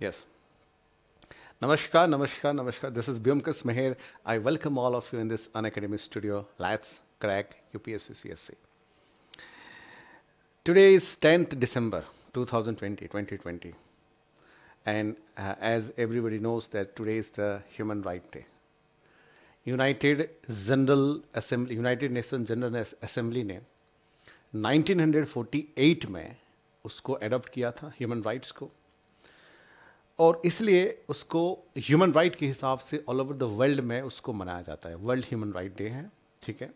Yes. Namaskar, namaskar, namaskar. This is Bhumkas Meher. I welcome all of you in this Unacademy studio. Let's crack UPSC CSC. Today is 10th December 2020, 2020. And uh, as everybody knows that today is the Human Right Day. United General Assembly, United nation General Assembly ने 1948 में उसको adopt किया था human rights को और इसलिए उसको human right के हिसाब से ऑल ओवर द वर्ल्ड में उसको मनाया जाता है वर्ल्ड ह्यूमन राइट डे है ठीक है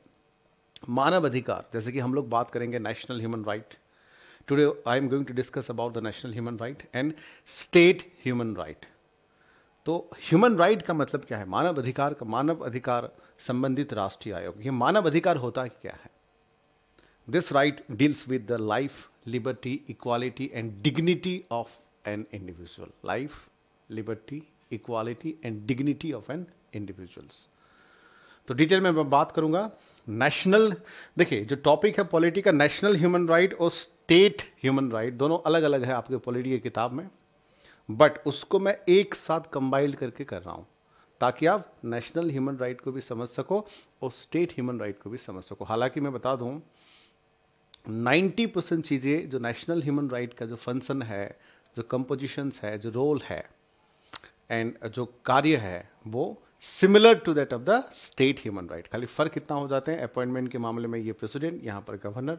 मानव अधिकार जैसे कि हम लोग बात करेंगे national human right today I am going to discuss about the national human right and state human right तो ह्यूमन राइट का मतलब क्या है मानव अधिकार का मानव अधिकार संबंधित राष्ट्रीय आयोग ये मानव अधिकार होता है क्या है this right deals with the life liberty equality and dignity of an individual life liberty equality and dignity of an individuals तो डिटेल में मैं बात करूंगा नेशनल देखिए जो टॉपिक है पॉलिटी का नेशनल ह्यूमन राइट और स्टेट ह्यूमन राइट दोनों अलग अलग है आपके पॉलिटी की किताब में बट उसको मैं एक साथ कंबाइल करके कर रहा हूं ताकि आप नेशनल ह्यूमन राइट को भी समझ सको और स्टेट ह्यूमन राइट को भी समझ सको हालांकि मैं बता दूं 90 चीज़ें जो नेशनल ह्यूमन राइट का जो फंक्शन है जो कंपोजिशंस है जो रोल है एंड जो कार्य है वो similar to that of the state human right खाली फ़र्क इतना हो जाते हैं अपॉइंटमेंट के मामले में ये प्रेसिडेंट यहाँ पर गवर्नर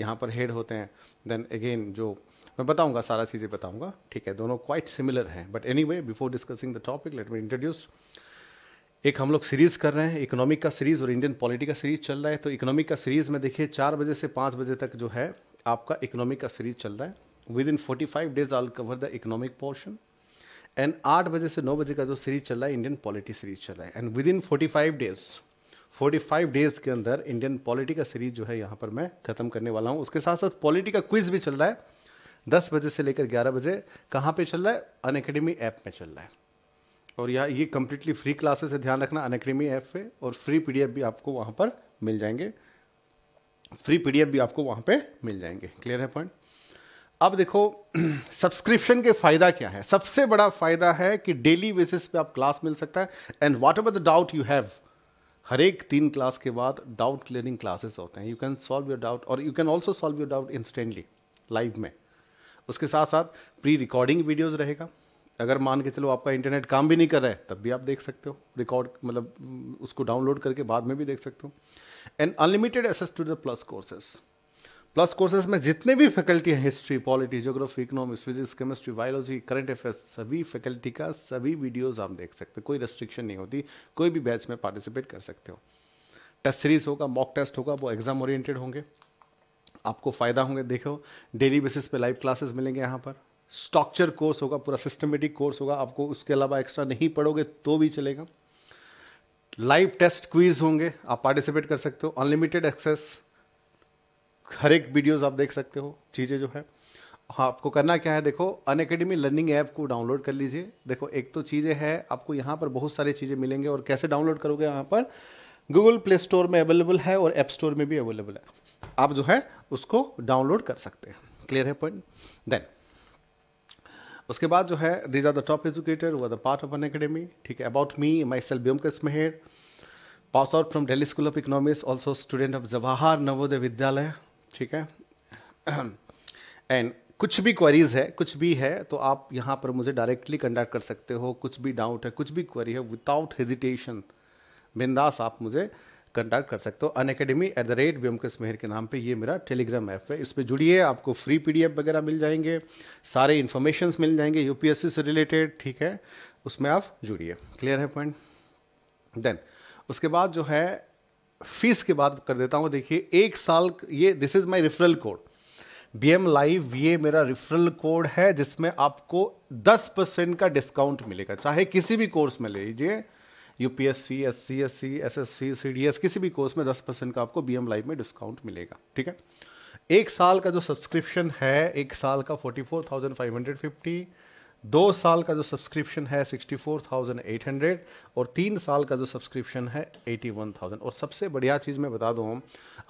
यहाँ पर हेड होते हैं देन अगेन जो मैं बताऊंगा सारा चीज़ें बताऊंगा ठीक है दोनों क्वाइट सिमिलर हैं but anyway before discussing the topic let me introduce एक हम लोग सीरीज़ कर रहे हैं इकोनॉमिक का सीरीज़ और इंडियन पॉलिटी का सीरीज़ चल रहा है तो इकोनॉमिक का सीरीज़ में देखिए चार बजे से पाँच बजे तक जो है आपका इकोनॉमिक का सीरीज़ चल रहा है within forty five days all cover the economic portion and आठ बजे से नौ बजे का जो सीरीज चल रहा है इंडियन पॉलिटी सीरीज चल रहा है and within forty five days forty five days के अंदर इंडियन पॉलिटी का सीरीज जो है यहाँ पर मैं खत्म करने वाला हूँ उसके साथ साथ पॉलिटी का क्विज भी चल रहा है दस बजे से लेकर ग्यारह बजे कहाँ पर चल रहा है अन अकेडमी ऐप में चल रहा है और यह ये कम्प्लीटली फ्री क्लासेस है ध्यान रखना अन अकेडमी ऐप पे और फ्री पी डी एफ भी आपको वहाँ पर मिल जाएंगे फ्री पी डी एफ भी आपको वहाँ पर मिल जाएंगे क्लियर है पॉइंट अब देखो सब्सक्रिप्शन के फ़ायदा क्या है सबसे बड़ा फ़ायदा है कि डेली बेसिस पे आप क्लास मिल सकता है and whatever the doubt you have हर एक तीन क्लास के बाद डाउट क्लियरिंग क्लासेस होते हैं you can solve your doubt और you can also solve your doubt instantly live में उसके साथ साथ प्री रिकॉर्डिंग वीडियोज़ रहेगा अगर मान के चलो आपका इंटरनेट काम भी नहीं कर रहा है तब भी आप देख सकते हो रिकॉर्ड मतलब उसको डाउनलोड करके बाद में भी देख सकते हो and unlimited access to the plus courses plus courses में जितने भी फैकल्टी हैं history polity geography economics physics chemistry biology current affairs सभी फैकल्टी का सभी वीडियोस आप देख सकते हो कोई रेस्ट्रिक्शन नहीं होती कोई भी बैच में पार्टिसिपेट कर सकते हो टेस्ट सीरीज होगा मॉक टेस्ट होगा वो एग्जाम ओरिएंटेड होंगे आपको फ़ायदा होंगे देखो डेली बेसिस पे लाइव क्लासेस मिलेंगे यहाँ पर स्ट्रक्चर कोर्स होगा पूरा सिस्टमेटिक कोर्स होगा आपको उसके अलावा एक्स्ट्रा नहीं पढ़ोगे तो भी चलेगा लाइव टेस्ट क्वीज होंगे आप पार्टिसिपेट कर सकते हो अनलिमिटेड एक्सेस हर एक वीडियोज आप देख सकते हो चीज़ें जो है हाँ आपको करना क्या है देखो अन अकेडमी लर्निंग ऐप को डाउनलोड कर लीजिए देखो एक तो चीज़ें हैं आपको यहाँ पर बहुत सारी चीज़ें मिलेंगे और कैसे डाउनलोड करोगे यहाँ पर गूगल प्ले स्टोर में अवेलेबल है और ऐप स्टोर में भी अवेलेबल है आप जो है उसको डाउनलोड कर सकते हैं क्लियर है पॉइंट देन उसके बाद जो है these are the top educator व the part of Unacademy ठीक है about me myself Byomkesh Mehar pass out from Delhi school of economics also student of Jawahar Navodaya Vidyalaya ठीक है एंड कुछ भी क्वेरीज है कुछ भी है तो आप यहाँ पर मुझे डायरेक्टली कंडक्ट कर सकते हो कुछ भी डाउट है कुछ भी क्वेरी है विदाउट हेजिटेशन बिंदास आप मुझे कंडक्ट कर सकते हो Unacademy at the rate Vyom Mehar के नाम पे ये मेरा टेलीग्राम ऐप है इस पर जुड़िए आपको फ्री पी वगैरह मिल जाएंगे सारे इन्फॉर्मेशन मिल जाएंगे यूपीएससी से रिलेटेड ठीक है उसमें आप जुड़िए क्लियर है पॉइंट देन उसके बाद जो है फीस की बात कर देता हूँ देखिए एक साल ये this is my referral code B M live ये मेरा रेफरल कोड है जिसमें आपको 10 परसेंट का डिस्काउंट मिलेगा चाहे किसी भी कोर्स में ले लीजिए U P S C S C S C S S C C D S किसी भी कोर्स में 10 परसेंट का आपको बी एम लाइव में डिस्काउंट मिलेगा ठीक है एक साल का जो सब्सक्रिप्शन है एक साल का forty four thousand five hundred fifty दो साल का जो सब्सक्रिप्शन है 64,800 और तीन साल का जो सब्सक्रिप्शन है 81,000 और सबसे बढ़िया चीज़ मैं बता दूँ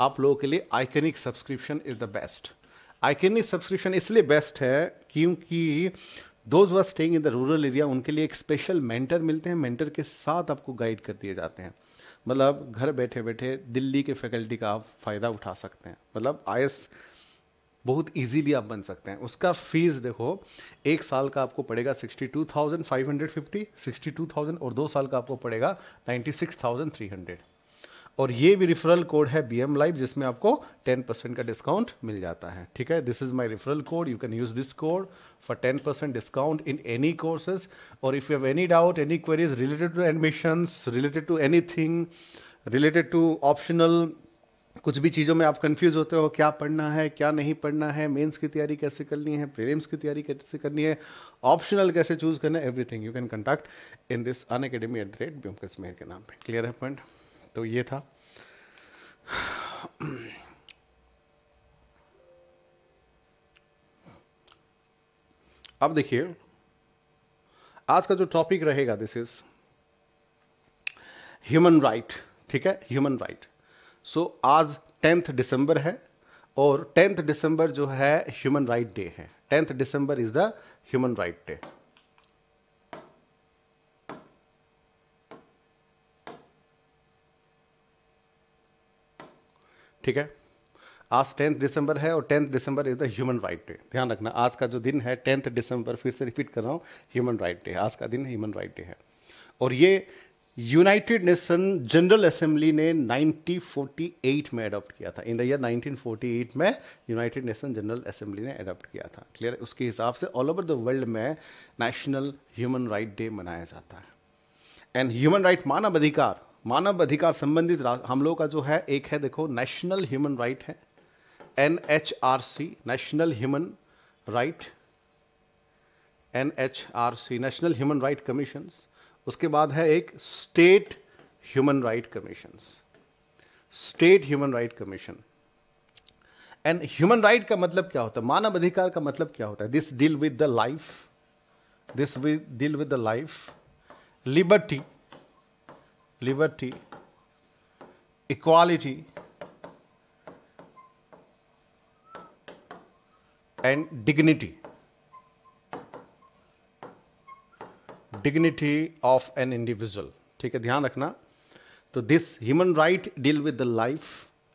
आप लोगों के लिए iconic subscription is the best iconic subscription इसलिए बेस्ट है क्योंकि those were staying in the rural area उनके लिए एक स्पेशल मेंटर मिलते हैं मेंटर के साथ आपको गाइड कर दिए जाते हैं मतलब घर बैठे बैठे दिल्ली के फैकल्टी का आप फ़ायदा उठा सकते हैं मतलब आई बहुत इजीली आप बन सकते हैं उसका फीस देखो एक साल का आपको पड़ेगा sixty two thousand five hundred fifty sixty two thousand और दो साल का आपको पड़ेगा ninety six thousand three hundred और ये भी रिफरल कोड है बी एम लाइव जिसमें आपको टेन परसेंट का डिस्काउंट मिल जाता है ठीक है this is my referral code you can use this code for ten percent discount in any courses और if you have any doubt any queries related to admissions related to anything related to optional कुछ भी चीज़ों में आप confuse होते हो क्या पढ़ना है क्या नहीं पढ़ना है मेंस की तैयारी कैसे करनी है प्रीलिम्स की तैयारी कैसे करनी है ऑप्शनल कैसे चूज करना है everything you can contact in this Unacademy at the rate Vyom Kashmir के नाम पे क्लियर है पॉइंट तो ये था अब देखिए आज का जो टॉपिक रहेगा दिस इज ह्यूमन राइट ठीक है ह्यूमन राइट सो आज टेंथ दिसंबर है और टेंथ दिसंबर जो है ह्यूमन राइट डे है tenth December is the human right day ठीक है आज टेंथ दिसंबर है और tenth December is the human right day ध्यान रखना आज का जो दिन है टेंथ दिसंबर फिर से रिपीट कर रहा हूं ह्यूमन राइट डे आज का दिन ह्यूमन राइट डे है और ये यूनाइटेड नेशन जनरल असेंबली ने 1948 में अडॉप्ट किया था इन द ईयर 1948 में यूनाइटेड नेशन जनरल असेंबली ने अडॉप्ट किया था क्लियर उसके हिसाब से ऑल ओवर द वर्ल्ड में नेशनल ह्यूमन राइट डे मनाया जाता है एंड ह्यूमन राइट मानव अधिकार मानव अधिकार संबंधित हम लोग का जो है एक है देखो नेशनल ह्यूमन राइट है N H R C national human right N H R C national human right commissions उसके बाद है एक state human right commission state human right commission and human right का मतलब क्या होता है मानव अधिकार का मतलब क्या होता है this deal with the life this deal with the life liberty liberty equality and dignity dignity of an individual ठीक है ध्यान रखना तो this human right deal with the life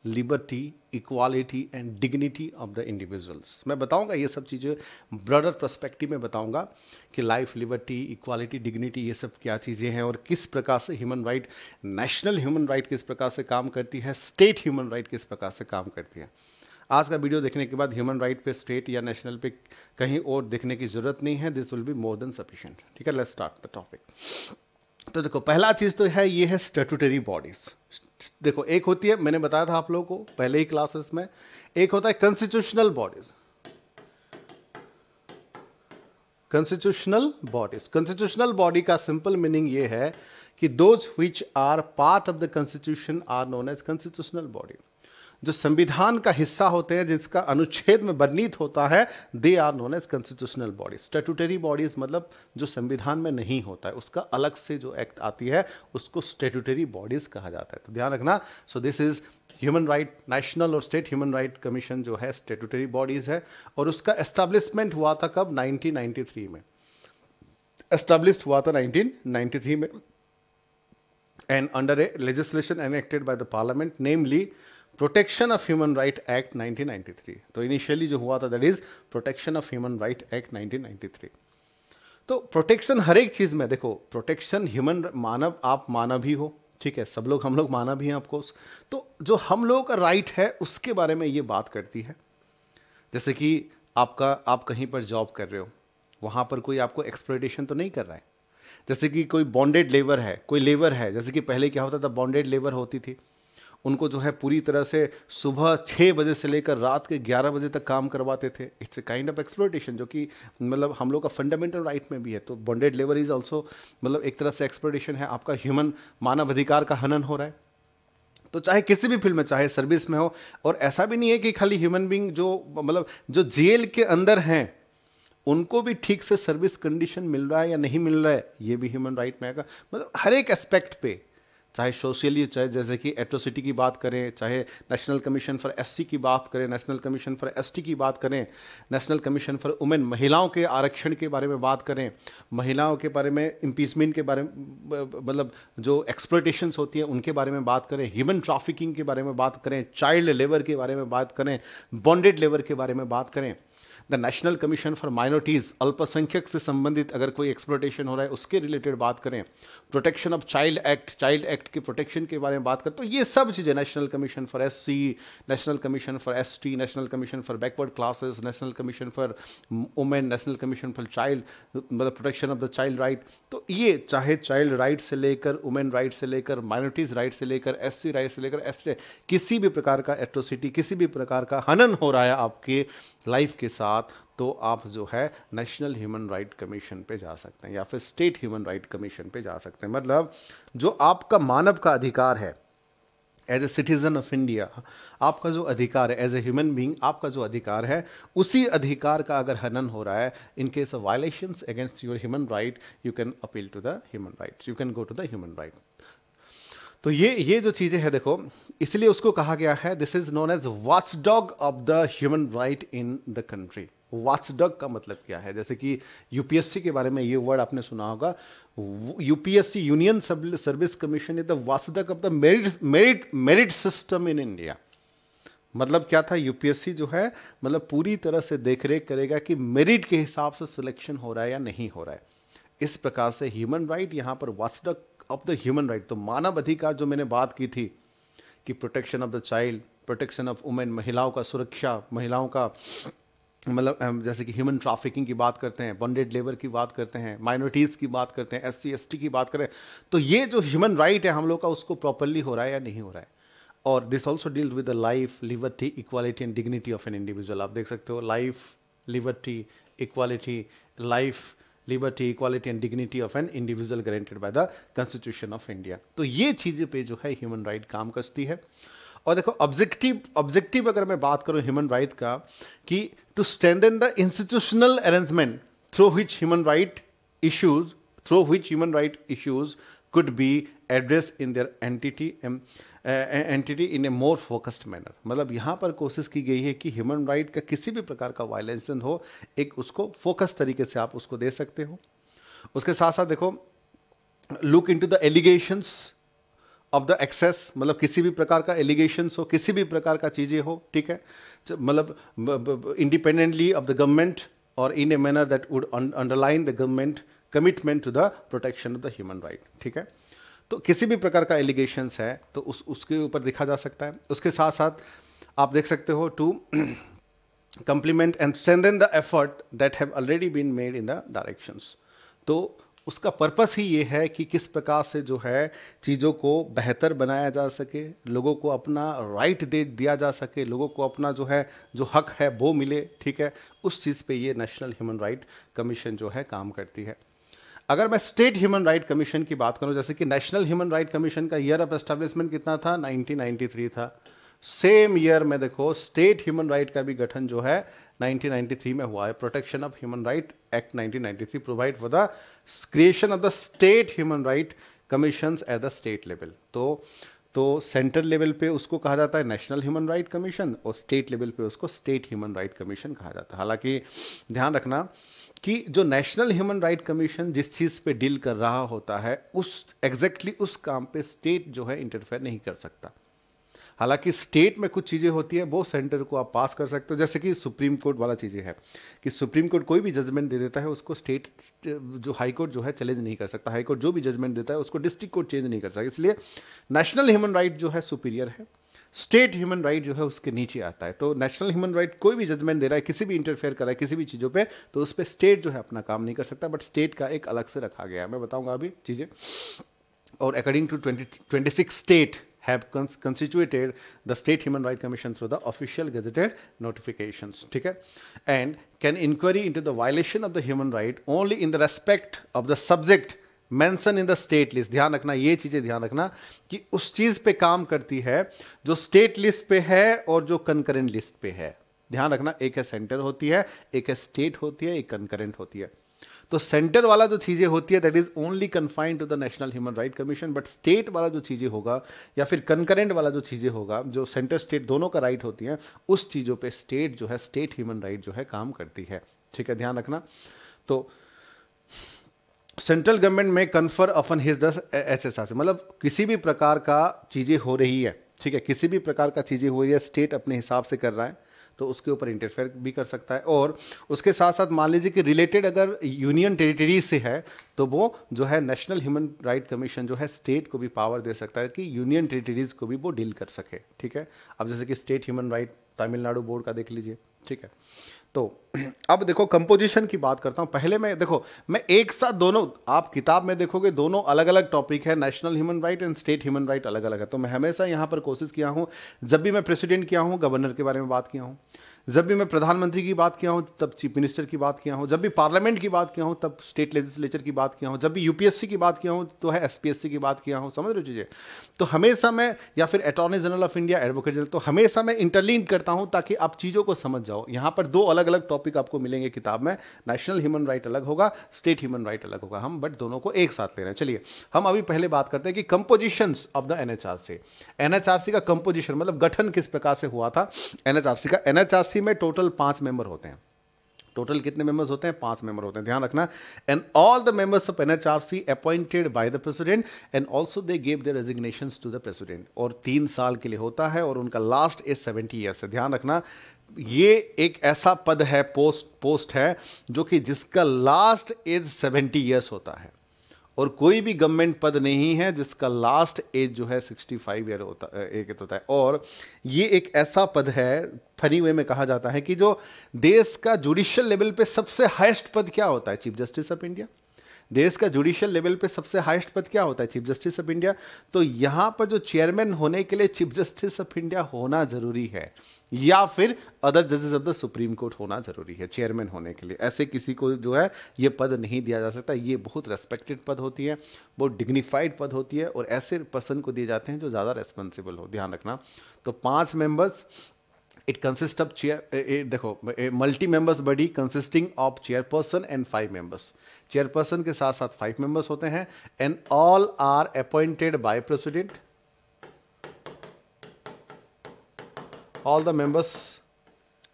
liberty equality and dignity of the individuals मैं बताऊंगा ये सब चीज़ें ब्रॉडर प्रस्पेक्टिव में बताऊंगा कि लाइफ लिबर्टी इक्वालिटी डिग्निटी ये सब क्या चीज़ें हैं और किस प्रकार से human right national human right किस प्रकार से काम करती है स्टेट ह्यूमन राइट किस प्रकार से काम करती है आज का वीडियो देखने के बाद ह्यूमन राइट पे स्टेट या नेशनल पे कहीं और देखने की ज़रूरत नहीं है this will be more than sufficient ठीक है लेट्स स्टार्ट द टॉपिक तो देखो पहला चीज़ तो है ये है स्टेटूटरी बॉडीज़ देखो एक होती है मैंने बताया था आप लोगों को पहले ही क्लासेस में एक होता है constitutional bodies constitutional bodies constitutional body का सिंपल मीनिंग ये है कि those which are part of the constitution are known as constitutional body जो संविधान का हिस्सा होते हैं जिसका अनुच्छेद में वर्णित होता है they are known as constitutional bodies statutory bodies मतलब जो संविधान में नहीं होता है उसका अलग से जो एक्ट आती है उसको स्टेटूटरी बॉडीज कहा जाता है तो ध्यान रखना so this is human right national और स्टेट ह्यूमन राइट कमीशन जो है स्टेटूटरी बॉडीज है और उसका एस्टेब्लिशमेंट हुआ था कब 1993 में एस्टेब्लिश हुआ था 1993 में and under a legislation enacted by the parliament namely protection of human right act 1993 तो इनिशियली जो हुआ था that is protection of human right act 1993 तो प्रोटेक्शन हर एक चीज़ में देखो प्रोटेक्शन ह्यूमन मानव आप मानव ही हो ठीक है सब लोग हम लोग मानव ही हैं आपको तो जो हम लोगों का राइट है उसके बारे में ये बात करती है जैसे कि आपका आप कहीं पर जॉब कर रहे हो वहां पर कोई आपको एक्सप्लोइटेशन तो नहीं कर रहा है जैसे कि कोई बॉन्डेड लेबर है कोई लेबर है जैसे कि पहले क्या होता था बॉन्डेड लेबर होती थी उनको जो है पूरी तरह से सुबह छः बजे से लेकर रात के ग्यारह बजे तक काम करवाते थे it's a kind of exploitation जो कि मतलब हम लोग का फंडामेंटल राइट में भी है तो बॉन्डेड लेबर इज़ ऑल्सो मतलब एक तरफ से एक्सप्लोटेशन है आपका ह्यूमन मानवाधिकार का हनन हो रहा है तो चाहे किसी भी फील्ड में चाहे सर्विस में हो और ऐसा भी नहीं है कि खाली ह्यूमन बींग जो मतलब जो जेल के अंदर हैं उनको भी ठीक से सर्विस कंडीशन मिल रहा है या नहीं मिल रहा है ये भी ह्यूमन राइट में आएगा मतलब हर एक एस्पेक्ट पे चाहे सोशली चाहे जैसे कि एट्रोसिटी की बात करें चाहे नेशनल कमीशन फॉर एस की बात करें नेशनल कमीशन फॉर एस की बात करें नेशनल कमीशन फॉर वुमेन महिलाओं के आरक्षण के बारे में बात करें महिलाओं के बारे में इम्पीचमेंट के बारे में मतलब जो एक्सप्लोटेशन होती हैं उनके बारे में बात करें ह्यूमन ट्राफिकिंग के बारे में बात करें चाइल्ड लेबर के बारे में बात करें बॉन्डेड लेबर के बारे में बात करें the national commission for minorities अल्पसंख्यक से संबंधित अगर कोई एक्सप्लोटेशन हो रहा है उसके रिलेटेड बात करें protection of child act child act के प्रोटेक्शन के बारे में बात करें तो ये सब चीज़ें national commission for S national commission for S national commission for backward classes national commission for women national commission for child मतलब protection of the child right तो ये चाहे चाइल्ड राइट से लेकर वुमेन राइट से लेकर माइनॉरिटीज़ राइट से लेकर एस राइट से लेकर एस किसी भी प्रकार का एट्रोसिटी किसी भी प्रकार का हनन हो रहा है आपके लाइफ के साथ तो आप जो है नेशनल ह्यूमन राइट कमीशन पे जा सकते हैं या फिर स्टेट ह्यूमन राइट कमीशन पे जा सकते हैं मतलब जो आपका मानव का अधिकार है as a citizen of India आपका जो अधिकार है एज ए ह्यूमन बींग आपका जो अधिकार है उसी अधिकार का अगर हनन हो रहा है in case of violations against your human right you can appeal to the human rights you can go to the human right तो ये ये जो चीज़ें हैं देखो इसलिए उसको कहा गया है this is known as watchdog of the human right in the country watchdog का मतलब क्या है जैसे कि यूपीएससी के बारे में ये वर्ड आपने सुना होगा UPSC union service commission is the watchdog of the merit merit merit system in India मतलब क्या था यूपीएससी जो है मतलब पूरी तरह से देखरेख करेगा कि मेरिट के हिसाब से सिलेक्शन हो रहा है या नहीं हो रहा है इस प्रकार से ह्यूमन राइट यहां पर watchdog of the human right तो मानव अधिकार जो मैंने बात की थी कि protection of the child protection of women महिलाओं का सुरक्षा महिलाओं का मतलब जैसे कि ह्यूमन ट्रैफिकिंग की बात करते हैं बॉन्डेड लेबर की बात करते हैं माइनॉरिटीज़ की बात करते हैं एस सी की बात करें तो ये जो ह्यूमन राइट है हम लोग का उसको प्रॉपरली हो रहा है या नहीं हो रहा है और this also deal with the life liberty equality and dignity of an individual आप देख सकते हो life liberty equality life liberty equality and dignity of an individual granted by the constitution of India तो ये चीज़ें पे जो है ह्यूमन राइट काम करती है और देखो ऑब्जेक्टिव ऑब्जेक्टिव अगर मैं बात करूँ ह्यूमन राइट का कि to stand in the institutional arrangement through which human right issues through which human right issues could be address in their entity and entity in a more focused manner मतलब यहाँ पर कोशिश की गई है कि ह्यूमन राइट का किसी भी प्रकार का वायलेंसन हो एक उसको फोकस तरीके से आप उसको दे सकते हो उसके साथ साथ देखो look into the allegations of the excess मतलब किसी भी प्रकार का एलिगेशंस हो किसी भी प्रकार का चीज़ें हो ठीक है मतलब इंडिपेंडेंटली ऑफ द गवर्नमेंट और in a manner that would underline the government commitment to the protection of the human right ठीक है तो किसी भी प्रकार का एलिगेशंस है तो उस उसके ऊपर देखा जा सकता है उसके साथ साथ आप देख सकते हो to complement and in the effort that have already been made in the directions तो उसका पर्पस ही ये है कि किस प्रकार से जो है चीज़ों को बेहतर बनाया जा सके लोगों को अपना राइट दे दिया जा सके लोगों को अपना जो है जो हक है वो मिले ठीक है उस चीज़ पे ये नेशनल ह्यूमन राइट कमीशन जो है काम करती है अगर मैं स्टेट ह्यूमन राइट कमीशन की बात करूं जैसे कि नेशनल ह्यूमन राइट कमीशन का ईयर ऑफ एस्टेब्लिशमेंट कितना था 1993 था सेम ईयर में देखो स्टेट ह्यूमन राइट का भी गठन जो है 1993 में हुआ है protection of human right act 1993 provide for the creation of the state human right commission at the state level तो तो सेंट्रल लेवल पे उसको कहा जाता है नेशनल ह्यूमन राइट कमीशन और स्टेट लेवल पे उसको स्टेट ह्यूमन राइट कमीशन कहा जाता है हालांकि ध्यान रखना कि जो नेशनल ह्यूमन राइट कमीशन जिस चीज़ पे डील कर रहा होता है उस एग्जैक्टली exactly उस काम पे स्टेट जो है इंटरफेयर नहीं कर सकता हालांकि स्टेट में कुछ चीज़ें होती है वो सेंटर को आप पास कर सकते हो जैसे कि सुप्रीम कोर्ट वाला चीज़ें है कि सुप्रीम कोर्ट कोई भी जजमेंट दे देता है उसको स्टेट जो हाई कोर्ट जो है चैलेंज नहीं कर सकता हाई कोर्ट जो भी जजमेंट देता है उसको डिस्ट्रिक्ट कोर्ट चेंज नहीं कर सकता इसलिए नेशनल ह्यूमन राइट जो है सुपीरियर है स्टेट ह्यूमन राइट जो है उसके नीचे आता है तो नेशनल ह्यूमन राइट कोई भी जजमेंट दे रहा है किसी भी इंटरफेयर कर रहा है किसी भी चीज़ों पे तो उस पर स्टेट जो है अपना काम नहीं कर सकता बट स्टेट का एक अलग से रखा गया है मैं बताऊंगा अभी चीज़ें और according to twenty state have constituted the state human right commission through the official gazetted notification ठीक है and can inquiry into the violation of the human right only in the respect of the subject mention in the state list ध्यान रखना ये चीज़ें ध्यान रखना कि उस चीज़ पे काम करती है जो स्टेट लिस्ट पे है और जो कंकरेंट लिस्ट पे है ध्यान रखना एक है सेंटर होती है एक है स्टेट होती है एक कंकरेंट होती है तो सेंटर वाला जो चीज़ें होती है that is only confined to the national human right commission but state वाला जो चीज़ें होगा या फिर कंकरेंट वाला जो चीज़ें होगा जो सेंटर स्टेट दोनों का राइट right होती है उस चीज़ों पे स्टेट जो है स्टेट ह्यूमन राइट जो है काम करती है ठीक है ध्यान रखना तो सेंट्रल गवर्नमेंट में कन्फर अपन हिज दस एस एस आर से मतलब किसी भी प्रकार का चीज़ें हो रही है ठीक है किसी भी प्रकार का चीज़ें हो रही है स्टेट अपने हिसाब से कर रहा है तो उसके ऊपर इंटरफेयर भी कर सकता है और उसके साथ साथ मान लीजिए कि रिलेटेड अगर यूनियन टेरिटरी से है तो वो जो है नेशनल ह्यूमन राइट कमीशन जो है स्टेट को भी पावर दे सकता है कि यूनियन टेरिटरीज को भी वो डील कर सके ठीक है अब जैसे कि state human right Tamil Nadu board का देख लीजिए ठीक है तो अब देखो कंपोजिशन की बात करता हूँ पहले मैं देखो मैं एक साथ दोनों आप किताब में देखोगे दोनों अलग अलग टॉपिक है national human right and state human right अलग अलग है तो मैं हमेशा यहाँ पर कोशिश किया हूँ जब भी मैं प्रेसिडेंट किया हूँ गवर्नर के बारे में बात किया हूँ जब भी मैं प्रधानमंत्री की बात किया हूँ तब चीफ मिनिस्टर की बात किया हूँ जब भी पार्लियामेंट की बात किया हूँ तब स्टेट लेजिस्लेचर की बात किया हूँ जब भी यूपीएससी की बात किया हूँ तो है एसपीएससी की बात किया हूँ समझ रहे चीज़ें तो हमेशा मैं या फिर attorney general of India advocate general तो हमेशा मैं इंटरलिंक करता हूँ ताकि आप चीज़ों को समझ जाओ यहाँ पर दो अलग अलग टॉपिक आपको मिलेंगे किताब में नेशनल ह्यूमन राइट अलग होगा स्टेट ह्यूमन राइट अलग होगा हम बट दोनों को एक साथ ले रहे हैं चलिए हम अभी पहले बात करते हैं कि composition of the NHRC NHRC का कंपोजिशन मतलब गठन किस प्रकार से हुआ था एनएचआरसी का एनएचआरसी एनआरसी में टोटल पांच मेंबर होते हैं टोटल कितने मेंबर्स होते हैं पांच मेंबर होते हैं ध्यान रखना and all the members of NHRC appointed by the president and also they gave the resignation to the president और तीन साल के लिए होता है और उनका लास्ट इज सेवेंटी ईयर्स है ध्यान रखना ये एक ऐसा पद है पोस्ट पोस्ट है जो कि जिसका लास्ट इज सेवेंटी ईयर्स होता है और कोई भी गवर्नमेंट पद नहीं है जिसका लास्ट एज जो है 65 ईयर होता एक होता है और ये एक ऐसा पद है फनी वे में कहा जाता है कि जो देश का जुडिशियल लेवल पे सबसे हाईएस्ट पद क्या होता है चीफ जस्टिस ऑफ इंडिया देश का जुडिशियल लेवल पे सबसे हाईएस्ट पद क्या होता है चीफ जस्टिस ऑफ इंडिया तो यहाँ पर जो चेयरमैन होने के लिए चीफ जस्टिस ऑफ इंडिया होना जरूरी है या फिर अदर जजेस ऑफ द सुप्रीम कोर्ट होना जरूरी है चेयरमैन होने के लिए ऐसे किसी को जो है ये पद नहीं दिया जा सकता ये बहुत रेस्पेक्टेड पद होती है बहुत डिग्निफाइड पद होती है और ऐसे पर्सन को दिए जाते हैं जो ज़्यादा रेस्पॉन्सिबल हो ध्यान रखना तो पांच members it consist of chair देखो multi members body consisting of chairperson and five members chairperson के साथ साथ फाइव मेंबर्स होते हैं and all are appointed by president all the members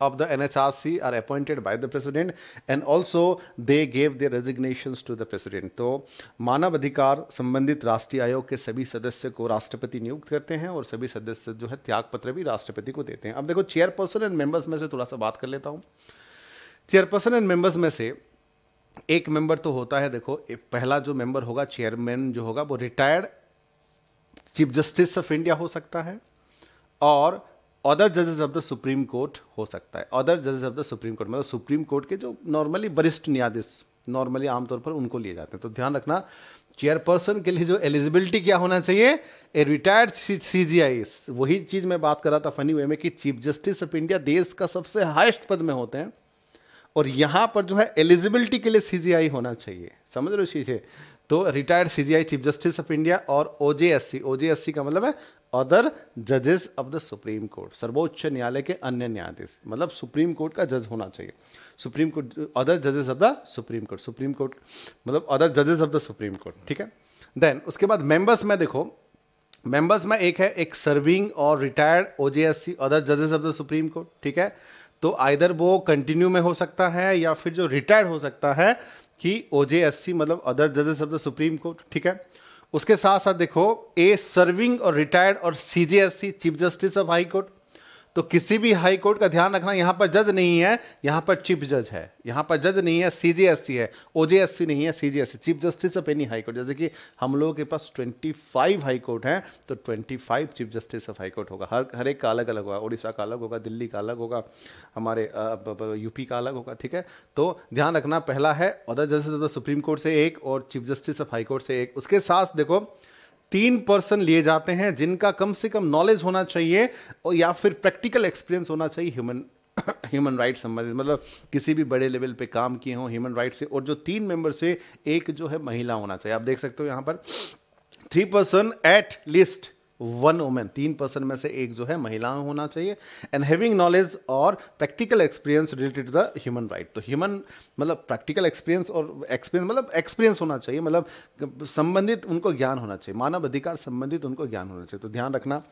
of the NHRC are appointed by the president and also they gave their resignations to the president. तो मानवाधिकार संबंधित राष्ट्रीय आयोग के सभी सदस्य को राष्ट्रपति नियुक्त करते हैं और सभी सदस्य जो है पत्र भी राष्ट्रपति को देते हैं अब देखो चेयरपर्सन एंड मेंबर्स में से थोड़ा सा बात कर लेता हूँ चेयरपर्सन एंड मेंबर्स में से एक मेंबर तो होता है देखो पहला जो मेंबर होगा चेयरमैन जो होगा वो retired chief justice of India हो सकता है और अदर जजेस ऑफ द सुप्रीम कोर्ट हो सकता है अदर जजेस ऑफ द सुप्रीम कोर्ट मतलब सुप्रीम कोर्ट के जो नॉर्मली वरिष्ठ न्यायाधीश नॉर्मली आमतौर पर उनको लिए जाते हैं तो ध्यान रखना चेयरपर्सन के लिए जो एलिजिबिलिटी क्या होना चाहिए ए रिटायर्ड सी जी आई वही चीज़ मैं बात कर रहा था फनी वे में कि चीफ जस्टिस ऑफ इंडिया देश का सबसे हाइस्ट पद में होते हैं और यहाँ पर जो है एलिजिबिलिटी के लिए सी जी आई होना चाहिए समझ रहे हो चीज़ें तो retired CJI chief justice of India और ओजेएससी ओजेएससी का मतलब है अदर जजेस ऑफ द सुप्रीम कोर्ट सर्वोच्च न्यायालय के अन्य न्यायाधीश मतलब सुप्रीम कोर्ट का जज होना चाहिए सुप्रीम कोर्ट अदर जजेस of the supreme court supreme court मतलब अदर जजेस ऑफ द सुप्रीम कोर्ट ठीक है देन उसके बाद मेंबर्स में देखो मेंबर्स में एक है एक सर्विंग और रिटायर्ड ओजेएससी अदर जजेस ऑफ द सुप्रीम कोर्ट ठीक है तो आइधर वो कंटिन्यू में हो सकता है या फिर जो रिटायर्ड हो सकता है कि ओ जे एस सी मतलब अदर जजेस ऑफ द सुप्रीम कोर्ट ठीक है उसके साथ साथ देखो ए सर्विंग और रिटायर्ड और C J S C chief justice of high court तो किसी भी हाई कोर्ट का ध्यान रखना यहां पर जज नहीं है यहां पर चीफ जज है यहां पर जज नहीं है सीजीएससी है ओजेएससी नहीं है CJSC chief justice of any high court जैसे कि हम लोगों के पास 25 हाई कोर्ट हैं तो 25 chief justice of high court होगा हर हर एक का अलग अलग होगा उड़ीसा का अलग होगा दिल्ली का अलग होगा हमारे यूपी का अलग होगा ठीक है तो ध्यान रखना पहला है अदर जस्टिस सुप्रीम कोर्ट से एक और chief justice of high court से एक उसके साथ देखो तीन पर्सन लिए जाते हैं जिनका कम से कम नॉलेज होना चाहिए और या फिर प्रैक्टिकल एक्सपीरियंस होना चाहिए ह्यूमन ह्यूमन राइट संबंधित मतलब किसी भी बड़े लेवल पे काम किए हों ह्यूमन राइट से और जो तीन मेंबर से एक जो है महिला होना चाहिए आप देख सकते हो यहाँ पर three person at least one women तीन पर्सन में से एक जो है महिला होना चाहिए एंड हैविंग नॉलेज और practical experience related to the human right तो ह्यूमन मतलब प्रैक्टिकल एक्सपीरियंस और एक्सपीरियंस मतलब एक्सपीरियंस होना चाहिए मतलब संबंधित उनको ज्ञान होना चाहिए मानव अधिकार संबंधित उनको ज्ञान होना चाहिए तो ध्यान रखना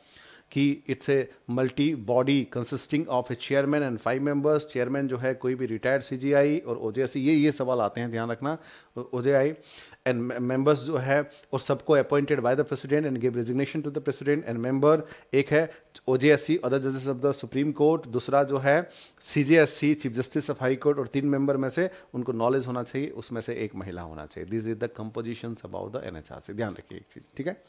कि it's a multi body consisting of a chairman and five members chairman जो है कोई भी रिटायर्ड सीजीआई और ओ ये ये सवाल आते हैं ध्यान रखना ओ एंड मेंबर्स जो है और सबको appointed by the president and give resignation to the president and member एक है O J S C other जजेस ऑफ द सुप्रीम कोर्ट दूसरा जो है C J S C chief justice of high court और तीन मेंबर में से उनको नॉलेज होना चाहिए उसमें से एक महिला होना चाहिए this is the composition about the N H R C ध्यान रखिए एक चीज़ ठीक है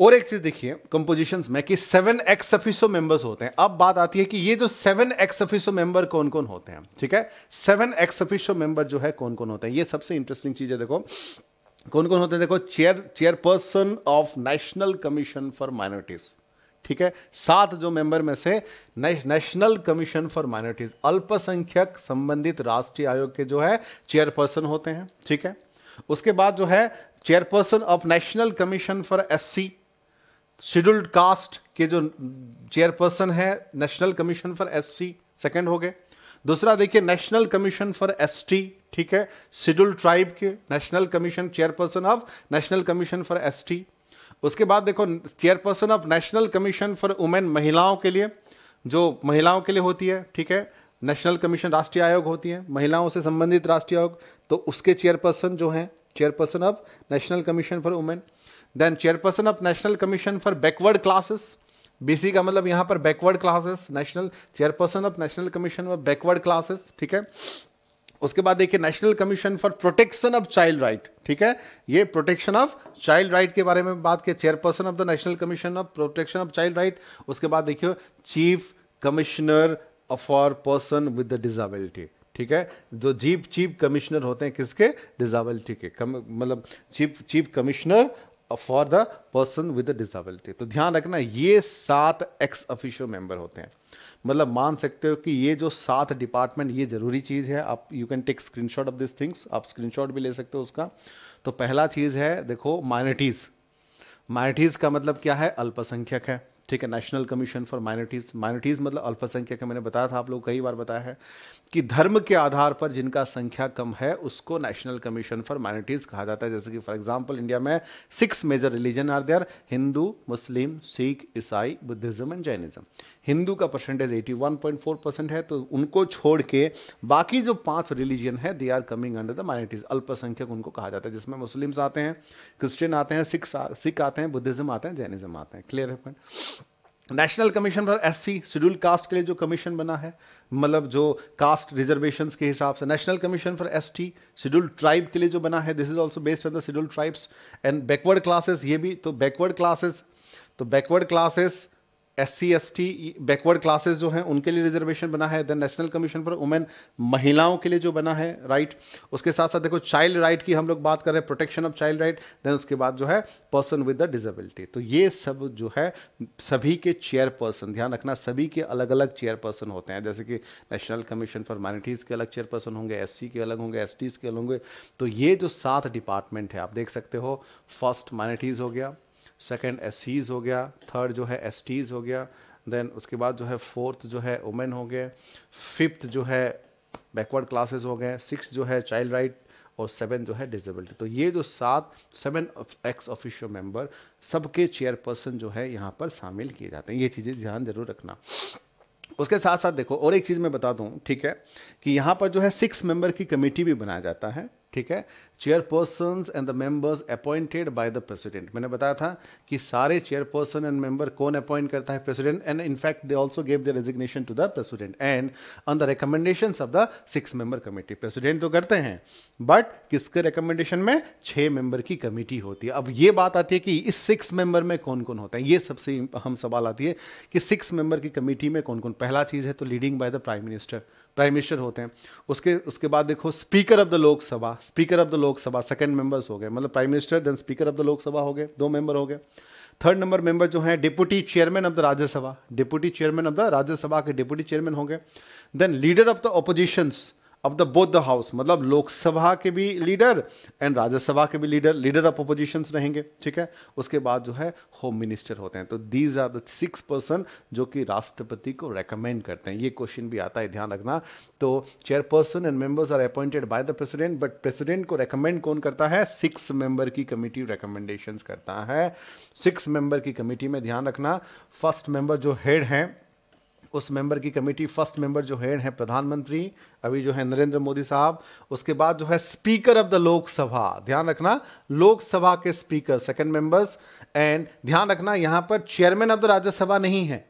और एक चीज देखिए कंपोजिशन में कि सेवन एक्स अफिसो मेंबर्स होते हैं अब बात आती है कि ये जो सेवन एक्स अफिसो मेंबर कौन कौन होते हैं ठीक है सेवन एक्स अफिसो मेंबर जो है कौन कौन होते हैं ये सबसे इंटरेस्टिंग चीज है देखो कौन कौन होते हैं देखो chair chairperson of national commission for minorities ठीक है सात जो मेंबर में से नेशनल कमीशन फॉर माइनॉरिटीज अल्पसंख्यक संबंधित राष्ट्रीय आयोग के जो है चेयरपर्सन होते हैं ठीक है उसके बाद जो है chairperson of national commission for SC scheduled caste के जो चेयरपर्सन है national commission for SC second हो गए दूसरा देखिए नेशनल कमीशन फॉर टी ठीक है शेड्यूल ट्राइब के national commission chairperson of national commission for T उसके बाद देखो chairperson of national commission for women महिलाओं के लिए जो महिलाओं के लिए होती है ठीक है नेशनल कमीशन राष्ट्रीय आयोग होती है महिलाओं से संबंधित राष्ट्रीय आयोग तो उसके चेयरपर्सन जो हैं chairperson of national commission for women then chairperson of national commission for backward classes BC का मतलब यहाँ पर backward classes national chairperson of national commission for backward classes ठीक है उसके बाद देखिए national commission for protection of child right ठीक है ये प्रोटेक्शन ऑफ चाइल्ड राइट के बारे में बात की chairperson of the national commission of protection of child right उसके बाद देखियो chief commissioner for person with disability ठीक है जो जीप चीफ कमिश्नर होते हैं किसके डिजाबिलिटी के मतलब chief chief commissioner for the person with disability तो ध्यान रखना ये सात एक्स ऑफिशियल मेंबर होते हैं मतलब मान सकते हो कि ये जो सात डिपार्टमेंट ये जरूरी चीज़ है आप you can take screenshot of this things आप स्क्रीनशॉट भी ले सकते हो उसका तो पहला चीज़ है देखो माइनॉरिटीज़ माइनॉरिटीज़ का मतलब क्या है अल्पसंख्यक है ठीक है national commission for minorities minorities मतलब अल्पसंख्यक है मैंने बताया था आप लोग कई बार बताया है कि धर्म के आधार पर जिनका संख्या कम है उसको नेशनल कमीशन फॉर माइनॉरिटीज़ कहा जाता है जैसे कि फॉर एग्जांपल इंडिया में six major religion are there Hindu Muslim Sikh ईसाई बुद्धिज़्म एंड जैनिज़्म हिंदू का परसेंटेज 81.4 परसेंट है तो उनको छोड़ के बाकी जो पांच रिलीजन है they are coming under the minorities अल्पसंख्यक उनको कहा जाता है जिसमें मुस्लिम्स आते हैं क्रिश्चियन आते हैं सिख सिख आते हैं बुद्धिज़्म आते हैं जैनिज़्म आते हैं क्लियर है point national commission for S C schedule caste के लिए जो कमीशन बना है मतलब जो कास्ट रिजर्वेशन के हिसाब से national commission for S T schedule tribe के लिए जो बना है this is also based on the schedule tribes and backward classes ये भी तो बैकवर्ड क्लासेस तो backward classes S C S T backward classes जो हैं उनके लिए रिजर्वेशन बना है then national commission for women महिलाओं के लिए जो बना है राइट right. उसके साथ साथ देखो चाइल्ड राइट की हम लोग बात कर रहे हैं protection of child right then उसके बाद जो है पर्सन विद द डिजेबिलिटी तो ये सब जो है सभी के चेयरपर्सन ध्यान रखना सभी के अलग अलग चेयरपर्सन होते हैं जैसे कि नेशनल कमीशन फॉर माइनॉरिटीज़ के अलग चेयरपर्सन होंगे एस के अलग होंगे एस के अलग होंगे तो ये जो सात डिपार्टमेंट है आप देख सकते हो फर्स्ट माइनॉरिटीज़ हो गया एस सीज हो गया थर्ड जो है टीज हो गया देन उसके बाद जो है फोर्थ जो है वुमेन हो गए फिफ्थ जो है बैकवर्ड क्लासेस हो गए सिक्स जो है चाइल्ड राइट और सेवन जो है डिजेबिलिटी तो ये जो सात सेवन एक्स ऑफिशियल मेंबर सबके चेयरपर्सन जो है यहाँ पर शामिल किए जाते हैं ये चीज़ें ध्यान जरूर रखना उसके साथ साथ देखो और एक चीज़ मैं बता दूँ ठीक है कि यहाँ पर जो है सिक्स मेंबर की कमेटी भी बनाया जाता है ठीक है chairperson and the members appointed by the president मैंने बताया था कि सारे चेयरपर्सन एंड मेंबर कौन अपॉइंट करता है president and in fact they also gave the resignation to the president and on the recommendation of the six member committee president तो करते हैं बट किसके रिकमेंडेशन में छह मेंबर की कमेटी होती है अब ये बात आती है कि इस सिक्स मेंबर में कौन कौन होता है ये सबसे अहम सवाल आती है कि सिक्स मेंबर की कमेटी में कौन कौन पहला चीज़ है तो leading by the prime minister prime minister होते हैं उसके उसके बाद देखो speaker of the Lok Sabha speaker of the Lok Lok Sabha second members हो गए मतलब prime minister then speaker of the Lok Sabha हो गए दो मेंबर हो गए थर्ड नंबर मेंबर जो है deputy chairman of the Rajya Sabha deputy chairman of the Rajya Sabha के डिप्यूटी चेयरमैन हो गए then leader of the oppositions of the both the house मतलब लोकसभा के भी लीडर एंड राज्यसभा के भी लीडर लीडर ऑफ अपोजिशन रहेंगे ठीक है उसके बाद जो है होम मिनिस्टर होते हैं तो these are the six person जो कि राष्ट्रपति को रेकमेंड करते हैं ये क्वेश्चन भी आता है ध्यान रखना तो chairperson and members are appointed by the president but president को रेकमेंड कौन करता है सिक्स मेंबर की कमिटी रेकमेंडेशन करता है सिक्स मेंबर की कमिटी में ध्यान रखना फर्स्ट मेंबर जो हेड हैं उस मेंबर की कमेटी फर्स्ट मेंबर जो है प्रधानमंत्री अभी जो है नरेंद्र मोदी साहब उसके बाद जो है स्पीकर ऑफ द लोकसभा ध्यान रखना लोकसभा के स्पीकर सेकंड मेंबर्स एंड ध्यान रखना यहां पर चेयरमैन ऑफ द राज्यसभा नहीं है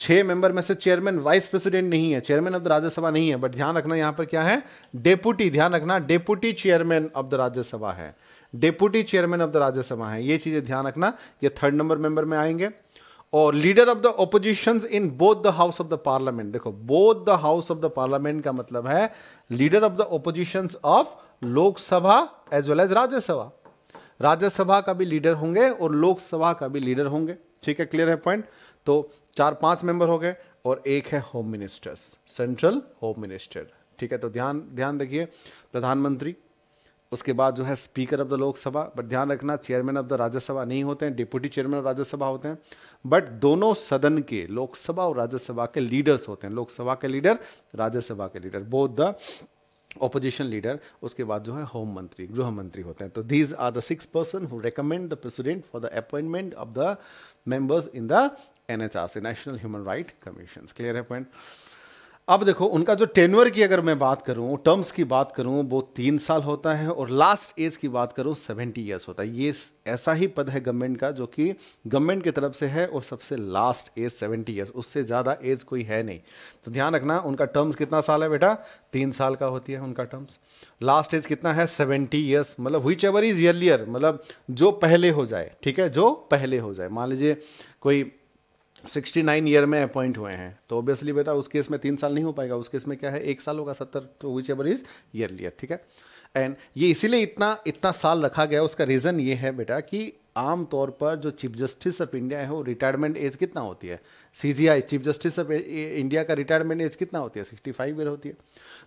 छह मेंबर में से चेयरमैन वाइस प्रेसिडेंट नहीं है चेयरमैन ऑफ द राज्यसभा नहीं है बट ध्यान रखना यहां पर क्या है डेपुटी ध्यान रखना deputy chairman of the Rajya Sabha है deputy chairman of the Rajya Sabha है ये चीज़ें ध्यान रखना ये थर्ड नंबर मेंबर में आएंगे और leader of the opposition in both the house of the parliament देखो both the house of the parliament का मतलब है leader of the opposition of Lok Sabha as well as Rajya Sabha Rajya Sabha का भी लीडर होंगे और लोकसभा का भी लीडर होंगे ठीक है क्लियर है पॉइंट तो चार पांच मेंबर हो गए और एक है home ministers central home minister ठीक है तो ध्यान ध्यान रखिए प्रधानमंत्री उसके बाद जो है speaker of the Lok Sabha but ध्यान रखना चेयरमैन ऑफ द राज्यसभा नहीं होते हैं डिप्यूटी चेयरमैन ऑफ राज्यसभा होते हैं बट दोनों सदन के लोकसभा और राज्यसभा के लीडर्स होते हैं लोकसभा के लीडर राज्यसभा के leader both the opposition leader उसके बाद जो है होम मंत्री गृह मंत्री होते हैं तो these are the six person who recommend the president for the appointment of the members in the N H R C national human right commission clear है पॉइंट अब देखो उनका जो टेनवर की अगर मैं बात करूं टर्म्स की बात करूं वो तीन साल होता है और लास्ट एज की बात करूं सेवेंटी ईयर्स होता है ये ऐसा ही पद है गवर्नमेंट का जो कि गवर्नमेंट की तरफ से है और सबसे लास्ट एज सेवेंटी ईयर्स उससे ज़्यादा एज कोई है नहीं तो ध्यान रखना उनका टर्म्स कितना साल है बेटा तीन साल का होती है उनका टर्म्स लास्ट एज कितना है सेवेंटी ईयर्स मतलब हुई चेवर इज अर्लियर मतलब जो पहले हो जाए ठीक है जो पहले हो जाए मान लीजिए कोई सिक्सटी नाइन ईयर में अपॉइंट हुए हैं तो ऑब्वियसली बेटा उस केस में तीन साल नहीं हो पाएगा उस केस में क्या है एक साल होगा सत्तर तो विच एवर इज लियर ठीक है एंड ये इसीलिए इतना इतना साल रखा गया उसका रीज़न ये है बेटा कि आम तौर पर जो चीफ जस्टिस ऑफ इंडिया है वो रिटायरमेंट एज कितना होती है C chief justice of India का रिटायरमेंट एज कितना होती है सिक्सटी फाइव ईयर होती है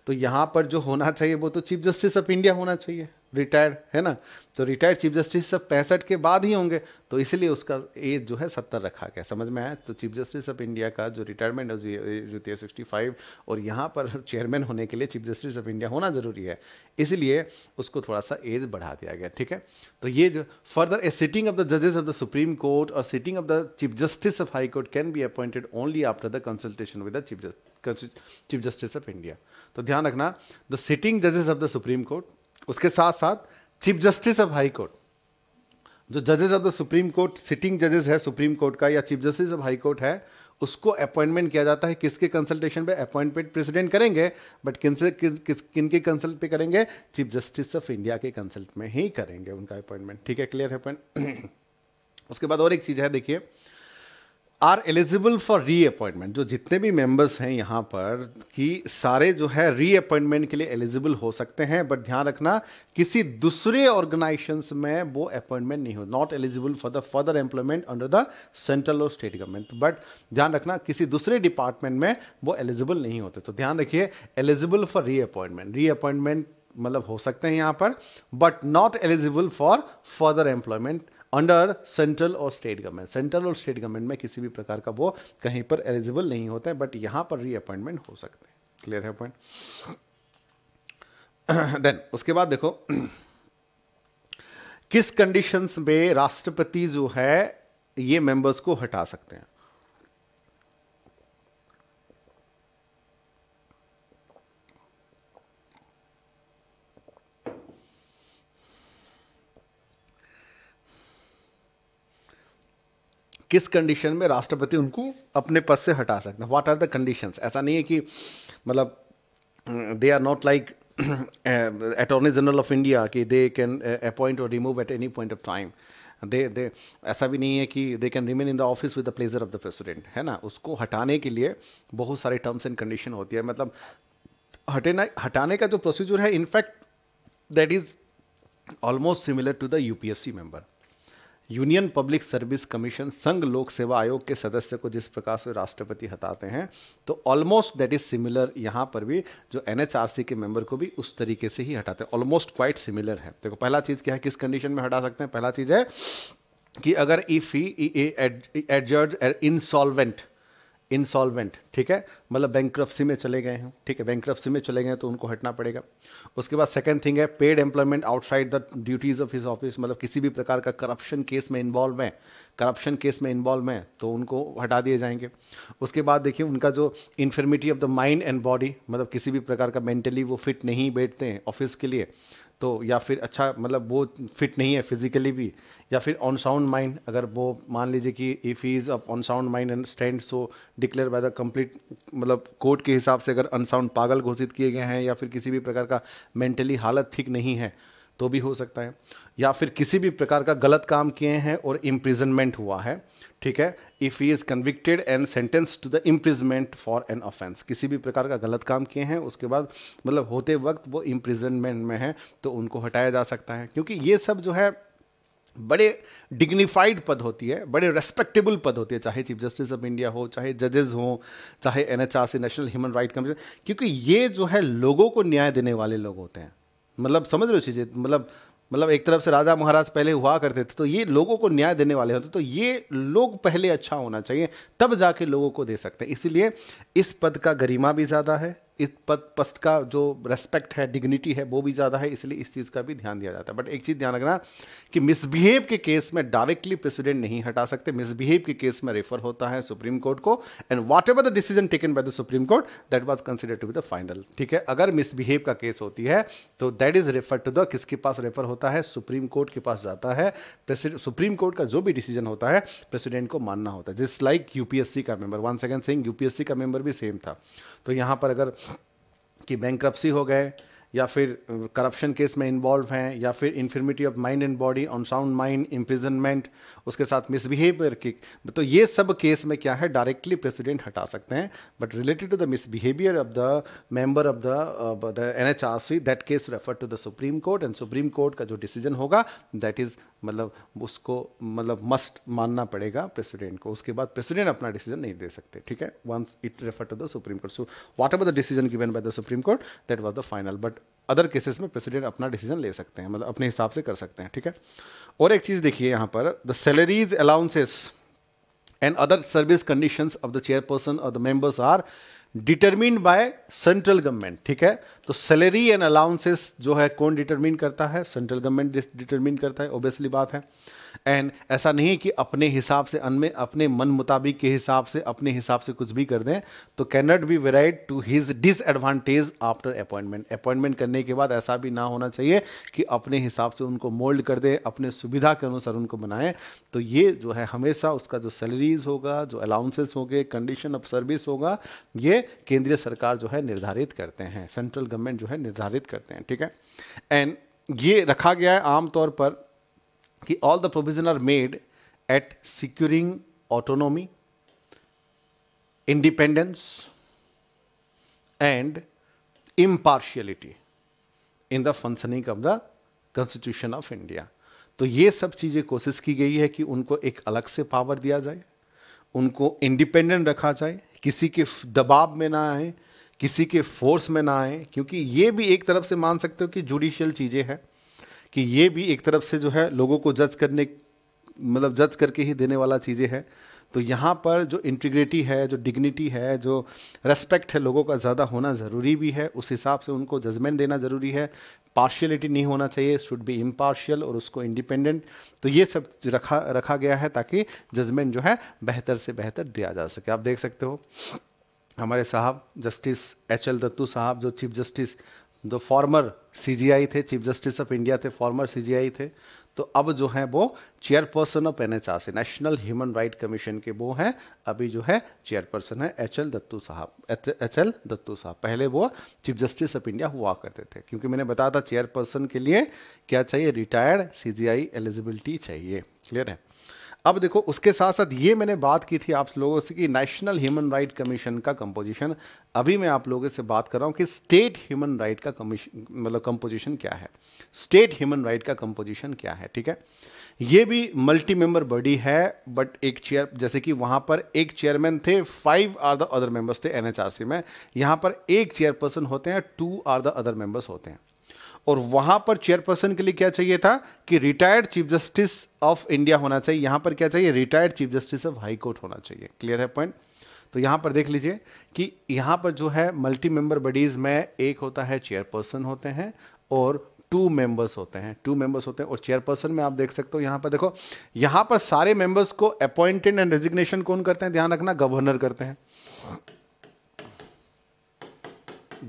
तो यहाँ पर जो होना चाहिए वो तो चीफ जस्टिस ऑफ इंडिया होना चाहिए रिटायर्ड है ना तो रिटायर्ड चीफ जस्टिस सब पैंसठ के बाद ही होंगे तो इसलिए उसका एज जो है सत्तर रखा गया समझ में आया तो चीफ जस्टिस ऑफ इंडिया का जो रिटायरमेंट जो थी सिक्सटी फाइव और यहाँ पर चेयरमैन होने के लिए चीफ जस्टिस ऑफ इंडिया होना ज़रूरी है इसलिए उसको थोड़ा सा एज बढ़ा दिया गया ठीक है तो ये जो further A sitting of the जजेस ऑफ द सुप्रीम कोर्ट और sitting of the chief justice of high court can be appointed only after the consultation with the chief chief justice of India तो ध्यान रखना the sitting जजेस of the supreme court उसके साथ साथ chief justice of high court जो जजेस of the supreme court sitting जजेस है सुप्रीम कोर्ट का या chief justice of high court है उसको अपॉइंटमेंट किया जाता है किसके कंसल्टेशन पे अपॉइंटमेंट प्रेसिडेंट करेंगे बट किन से किस किन के कंसल्ट पे करेंगे चीफ जस्टिस ऑफ इंडिया के कंसल्ट में ही करेंगे उनका अपॉइंटमेंट ठीक है क्लियर है पॉइंट उसके बाद और एक चीज़ है देखिए are eligible for reappointment जो जितने भी मेंबर्स हैं यहाँ पर कि सारे जो है री अपॉइंटमेंट के लिए एलिजिबल हो सकते हैं बट ध्यान रखना किसी दूसरे ऑर्गेनाइजेशन में वो अपॉइंटमेंट नहीं हो not eligible for the further employment under the central और स्टेट गवर्नमेंट बट ध्यान रखना किसी दूसरे डिपार्टमेंट में वो एलिजिबल नहीं होते तो ध्यान रखिए eligible for reappointment reappointment मतलब हो सकते हैं यहाँ पर but not eligible for further employment under central और स्टेट गवर्नमेंट सेंट्रल और स्टेट गवर्नमेंट में किसी भी प्रकार का वो कहीं पर एलिजिबल नहीं होता है बट यहाँ पर रीअपॉइंटमेंट हो सकते हैं क्लियर है पॉइंट देन उसके बाद देखो किस कंडीशंस में राष्ट्रपति जो है ये मेंबर्स को हटा सकते हैं किस कंडीशन में राष्ट्रपति उनको अपने पद से हटा सकते हैं व्हाट आर द कंडीशंस ऐसा नहीं है कि मतलब they are not like attorney general of India कि दे कैन अपॉइंट और remove at any point of time they they ऐसा भी नहीं है कि they can remain in the office with the pleasure of the president है ना उसको हटाने के लिए बहुत सारे टर्म्स एंड कंडीशन होती है मतलब हटेना हटाने का जो प्रोसीजर है in fact that is almost similar to the U P S C member union public service commission संघ लोक सेवा आयोग के सदस्य को जिस प्रकार से राष्ट्रपति हटाते हैं तो ऑलमोस्ट दैट इज सिमिलर यहाँ पर भी जो एन के मेंबर को भी उस तरीके से ही हटाते हैं ऑलमोस्ट क्वाइट सिमिलर है देखो पहला चीज़ क्या है किस कंडीशन में हटा सकते हैं पहला चीज़ है कि अगर if he adjudged insolvent insolvent ठीक है मतलब बैंक में चले गए हैं ठीक है बैंक में चले गए तो उनको हटना पड़ेगा उसके बाद सेकेंड थिंग है paid employment outside the duties of his office मतलब किसी भी प्रकार का करप्शन केस में इन्वॉल्व है करप्शन केस में इन्वॉल्व है तो उनको हटा दिए जाएंगे उसके बाद देखिए उनका जो infirmity of the mind and body मतलब किसी भी प्रकार का मेंटली वो फिट नहीं बैठते हैं ऑफिस के लिए तो या फिर अच्छा मतलब वो फिट नहीं है फिजिकली भी या फिर ऑन साउंड माइंड अगर वो मान लीजिए कि if is of unsound mind and stand so declare by the complete मतलब कोर्ट के हिसाब से अगर अनसाउंड पागल घोषित किए गए हैं या फिर किसी भी प्रकार का मेंटली हालत ठीक नहीं है तो भी हो सकता है या फिर किसी भी प्रकार का गलत काम किए हैं और इम्प्रिजनमेंट हुआ है ठीक है if he is convicted and sentence to the imprisonment for an offence किसी भी प्रकार का गलत काम किए हैं उसके बाद मतलब होते वक्त वो इम्प्रिजनमेंट में है तो उनको हटाया जा सकता है क्योंकि ये सब जो है बड़े डिग्निफाइड पद होती है बड़े रेस्पेक्टेबल पद होती है चाहे चीफ जस्टिस ऑफ इंडिया हो चाहे जजेस हो चाहे N H R national human right commission क्योंकि ये जो है लोगों को न्याय देने वाले लोग होते हैं मतलब समझ रहे हो चीज़ें मतलब मतलब एक तरफ से राजा महाराज पहले हुआ करते थे तो ये लोगों को न्याय देने वाले होते तो ये लोग पहले अच्छा होना चाहिए तब जाके लोगों को दे सकते हैं इसीलिए इस पद का गरिमा भी ज़्यादा है इस पद पद का जो रेस्पेक्ट है डिग्निटी है वो भी ज़्यादा है इसलिए इस चीज़ का भी ध्यान दिया जाता है बट एक चीज़ ध्यान रखना कि मिसबिहेव के केस में डायरेक्टली प्रेसिडेंट नहीं हटा सकते मिसबिहेव के केस में रेफर होता है सुप्रीम कोर्ट को and whatever the decision taken by the supreme court that was consider to be the final ठीक है अगर मिसबिहेव का केस होती है तो that is refer to the किसके पास रेफर होता है सुप्रीम कोर्ट के पास जाता है सुप्रीम कोर्ट का जो भी डिसीजन होता है प्रेसिडेंट को मानना होता है जिस लाइक यूपीएससी का member one second Singh UPSC का मेंबर भी सेम था तो यहाँ पर अगर कि बैंक हो गए या फिर करप्शन केस में इन्वॉल्व हैं या फिर infirmity of mind and body unsound mind imprisonment उसके साथ मिसबिहेवियर की तो ये सब केस में क्या है डायरेक्टली प्रेसिडेंट हटा सकते हैं but related to the misbehaviour of the member of the N H R C that case refer to the supreme court and supreme court का जो डिसीजन होगा दैट इज मतलब उसको मतलब मस्ट मानना पड़ेगा प्रेसिडेंट को उसके बाद प्रेसिडेंट अपना डिसीजन नहीं दे सकते ठीक है once it refer to the supreme court so whatever the decision given by the supreme court that was the final but other cases में प्रेसिडेंट अपना डिसीजन ले सकते हैं मतलब अपने हिसाब से कर सकते हैं ठीक है और एक चीज़ देखिए यहाँ पर the salaries allowances and other service conditions of the chairperson और the members are determine by central government ठीक है तो सैलरी एंड अलाउंसेस जो है कौन डिटरमिन करता है सेंट्रल गवर्नमेंट डिटरमिन करता है ओबियसली बात है एंड ऐसा नहीं कि अपने हिसाब से अन में अपने मन मुताबिक के हिसाब से अपने हिसाब से कुछ भी कर दें तो can not be varied to his disadvantage after appointment appointment करने के बाद ऐसा भी ना होना चाहिए कि अपने हिसाब से उनको मोल्ड कर दें अपने सुविधा के अनुसार उनको बनाएं तो ये जो है हमेशा उसका जो सैलरीज होगा जो अलाउंसेस होंगे कंडीशन ऑफ सर्विस होगा ये केंद्रीय सरकार जो है निर्धारित करते हैं सेंट्रल गवर्नमेंट जो है निर्धारित करते हैं ठीक है एंड ये रखा गया है आमतौर पर कि all the provision are made at securing autonomy independence and impartiality in the functioning of the constitution of India तो ये सब चीज़ें कोशिश की गई है कि उनको एक अलग से पावर दिया जाए उनको इंडिपेंडेंट रखा जाए किसी के दबाव में ना आए किसी के फोर्स में ना आए क्योंकि ये भी एक तरफ से मान सकते हो कि जुडिशियल चीज़ें हैं कि ये भी एक तरफ से जो है लोगों को जज करने मतलब जज करके ही देने वाला चीज़ें हैं तो यहाँ पर जो इंटीग्रिटी है जो डिग्निटी है जो रेस्पेक्ट है लोगों का ज़्यादा होना ज़रूरी भी है उस हिसाब से उनको जजमेंट देना ज़रूरी है पार्शियलिटी नहीं होना चाहिए शुड बी इम्पार्शियल और उसको इंडिपेंडेंट तो ये सब रखा रखा गया है ताकि जजमेंट जो है बेहतर से बेहतर दिया जा सके आप देख सकते हो हमारे साहब जस्टिस एच एल दत्तू साहब जो चीफ जस्टिस जो फॉर्मर सीजीआई थे चीफ जस्टिस ऑफ इंडिया थे फॉर्मर सीजीआई थे तो अब जो है वो चेयरपर्सन ऑफ आर से नेशनल ह्यूमन राइट कमीशन के वो हैं अभी जो है चेयरपर्सन है एच एल दत्तू साहब एच एल दत्तू साहब पहले वो चीफ जस्टिस ऑफ इंडिया हुआ करते थे क्योंकि मैंने बताया था चेयरपर्सन के लिए क्या चाहिए रिटायर्ड आई एलिजिबिलिटी चाहिए क्लियर है अब देखो उसके साथ साथ ये मैंने बात की थी आप लोगों से कि नेशनल ह्यूमन राइट कमीशन का कंपोजिशन अभी मैं आप लोगों से बात कर रहा हूँ कि स्टेट ह्यूमन राइट का कमीशन मतलब कंपोजिशन क्या है स्टेट ह्यूमन राइट का कंपोजिशन क्या है ठीक है ये भी मल्टी मेंबर बॉडी है बट एक चेयर जैसे कि वहाँ पर एक चेयरमैन थे five are the other members थे एनएचआरसी में यहाँ पर एक चेयरपर्सन होते हैं two are the other members होते हैं और वहां पर चेयरपर्सन के लिए क्या चाहिए था कि retired chief justice of India होना चाहिए यहां पर क्या चाहिए retired chief justice of high court होना चाहिए क्लियर है पॉइंट तो यहां पर देख लीजिए कि यहां पर जो है मल्टी मेंबर बॉडीज में एक होता है चेयरपर्सन होते हैं और टू मेंबर्स होते हैं टू मेंबर्स होते हैं और चेयरपर्सन में आप देख सकते हो यहां पर देखो यहां पर सारे मेंबर्स को अपॉइंटेड एंड रेजिग्नेशन कौन करते हैं ध्यान रखना गवर्नर करते हैं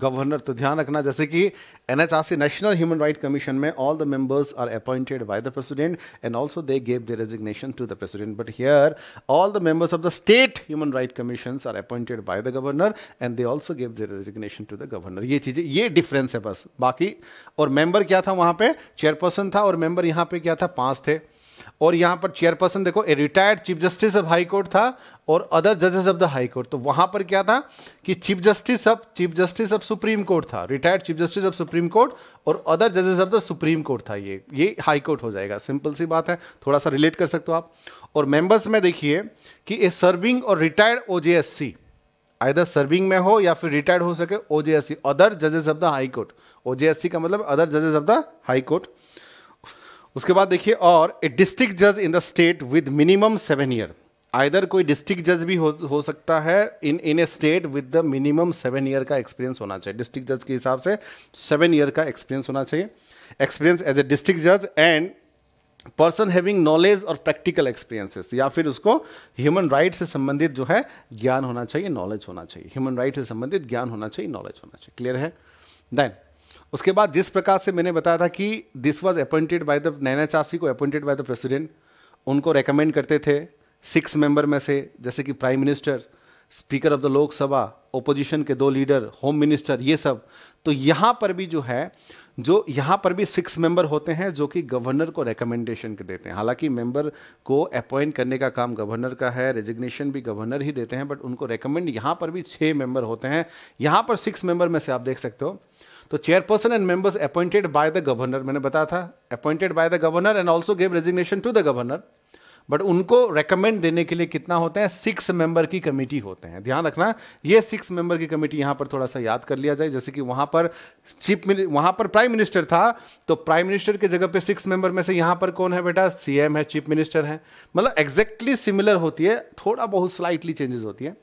गवर्नर तो ध्यान रखना जैसे कि NHRC national human right commission में all the members are appointed by the president and also they gave the resignation to the president but here all the members of the state human right commission are appointed by the governor and they also gave the resignation to the governor ये चीज़ें ये difference है बस बाकी और member क्या था वहाँ पे चेयरपर्सन था और मेंबर यहाँ पे क्या था पाँच थे और यहाँ पर चेयरपर्सन देखो a retired chief justice of high court था और अदर जजेस ऑफ द हाई कोर्ट तो वहाँ पर क्या था कि chief justice of chief justice of supreme court था retired chief justice of supreme court और अदर जजेस ऑफ द सुप्रीम कोर्ट था ये ये हाई कोर्ट हो जाएगा सिंपल सी बात है थोड़ा सा रिलेट कर सकते हो आप और मेंबर्स में देखिए कि ए सर्विंग और रिटायर्ड ओ आइदर सर्विंग में हो या फिर रिटायर्ड हो सके O J S C other जजेस of the high court O J S C का मतलब अदर जजेस ऑफ द हाई कोर्ट उसके बाद देखिए और ए डिस्ट्रिक्ट जज in the state with minimum seven year either कोई डिस्ट्रिक्ट जज भी हो हो सकता है in in a state with the minimum seven year का एक्सपीरियंस होना चाहिए डिस्ट्रिक्ट जज के हिसाब से सेवन ईयर का एक्सपीरियंस होना चाहिए एक्सपीरियंस एज ए डिस्ट्रिक्ट जज एंड पर्सन हैविंग नॉलेज और प्रैक्टिकल एक्सपीरियंसेस या फिर उसको ह्यूमन राइट से संबंधित जो है ज्ञान होना चाहिए नॉलेज होना चाहिए ह्यूमन राइट से संबंधित ज्ञान होना चाहिए नॉलेज होना चाहिए क्लियर है देन उसके बाद जिस प्रकार से मैंने बताया था कि this was appointed by the नैना चासी को अपॉइंटेड बाय द प्रेसिडेंट उनको रेकमेंड करते थे सिक्स मेंबर में से जैसे कि prime minister speaker of the Lok Sabha opposition के दो लीडर होम मिनिस्टर ये सब तो यहाँ पर भी जो है जो यहाँ पर भी सिक्स मेंबर होते हैं जो कि गवर्नर को रिकमेंडेशन के देते हैं हालांकि मेंबर को अपॉइंट करने का काम गवर्नर का है रेजिग्नेशन भी गवर्नर ही देते हैं बट उनको रेकमेंड यहाँ पर भी छः मेंबर होते हैं यहाँ पर सिक्स मेंबर में से आप देख सकते हो तो chairperson and members appointed by the governor मैंने बताया था appointed by the governor and also gave resignation to the governor but उनको रेकमेंड देने के लिए कितना होता है सिक्स मेंबर की कमेटी होते हैं ध्यान रखना ये सिक्स मेंबर की कमेटी यहाँ पर थोड़ा सा याद कर लिया जाए जैसे कि वहाँ पर चीफ वहाँ पर प्राइम मिनिस्टर था तो प्राइम मिनिस्टर के जगह पे सिक्स मेंबर में से यहाँ पर कौन है बेटा सीएम है चीफ मिनिस्टर है मतलब एग्जैक्टली सिमिलर होती है थोड़ा बहुत स्लाइटली चेंजेस होती है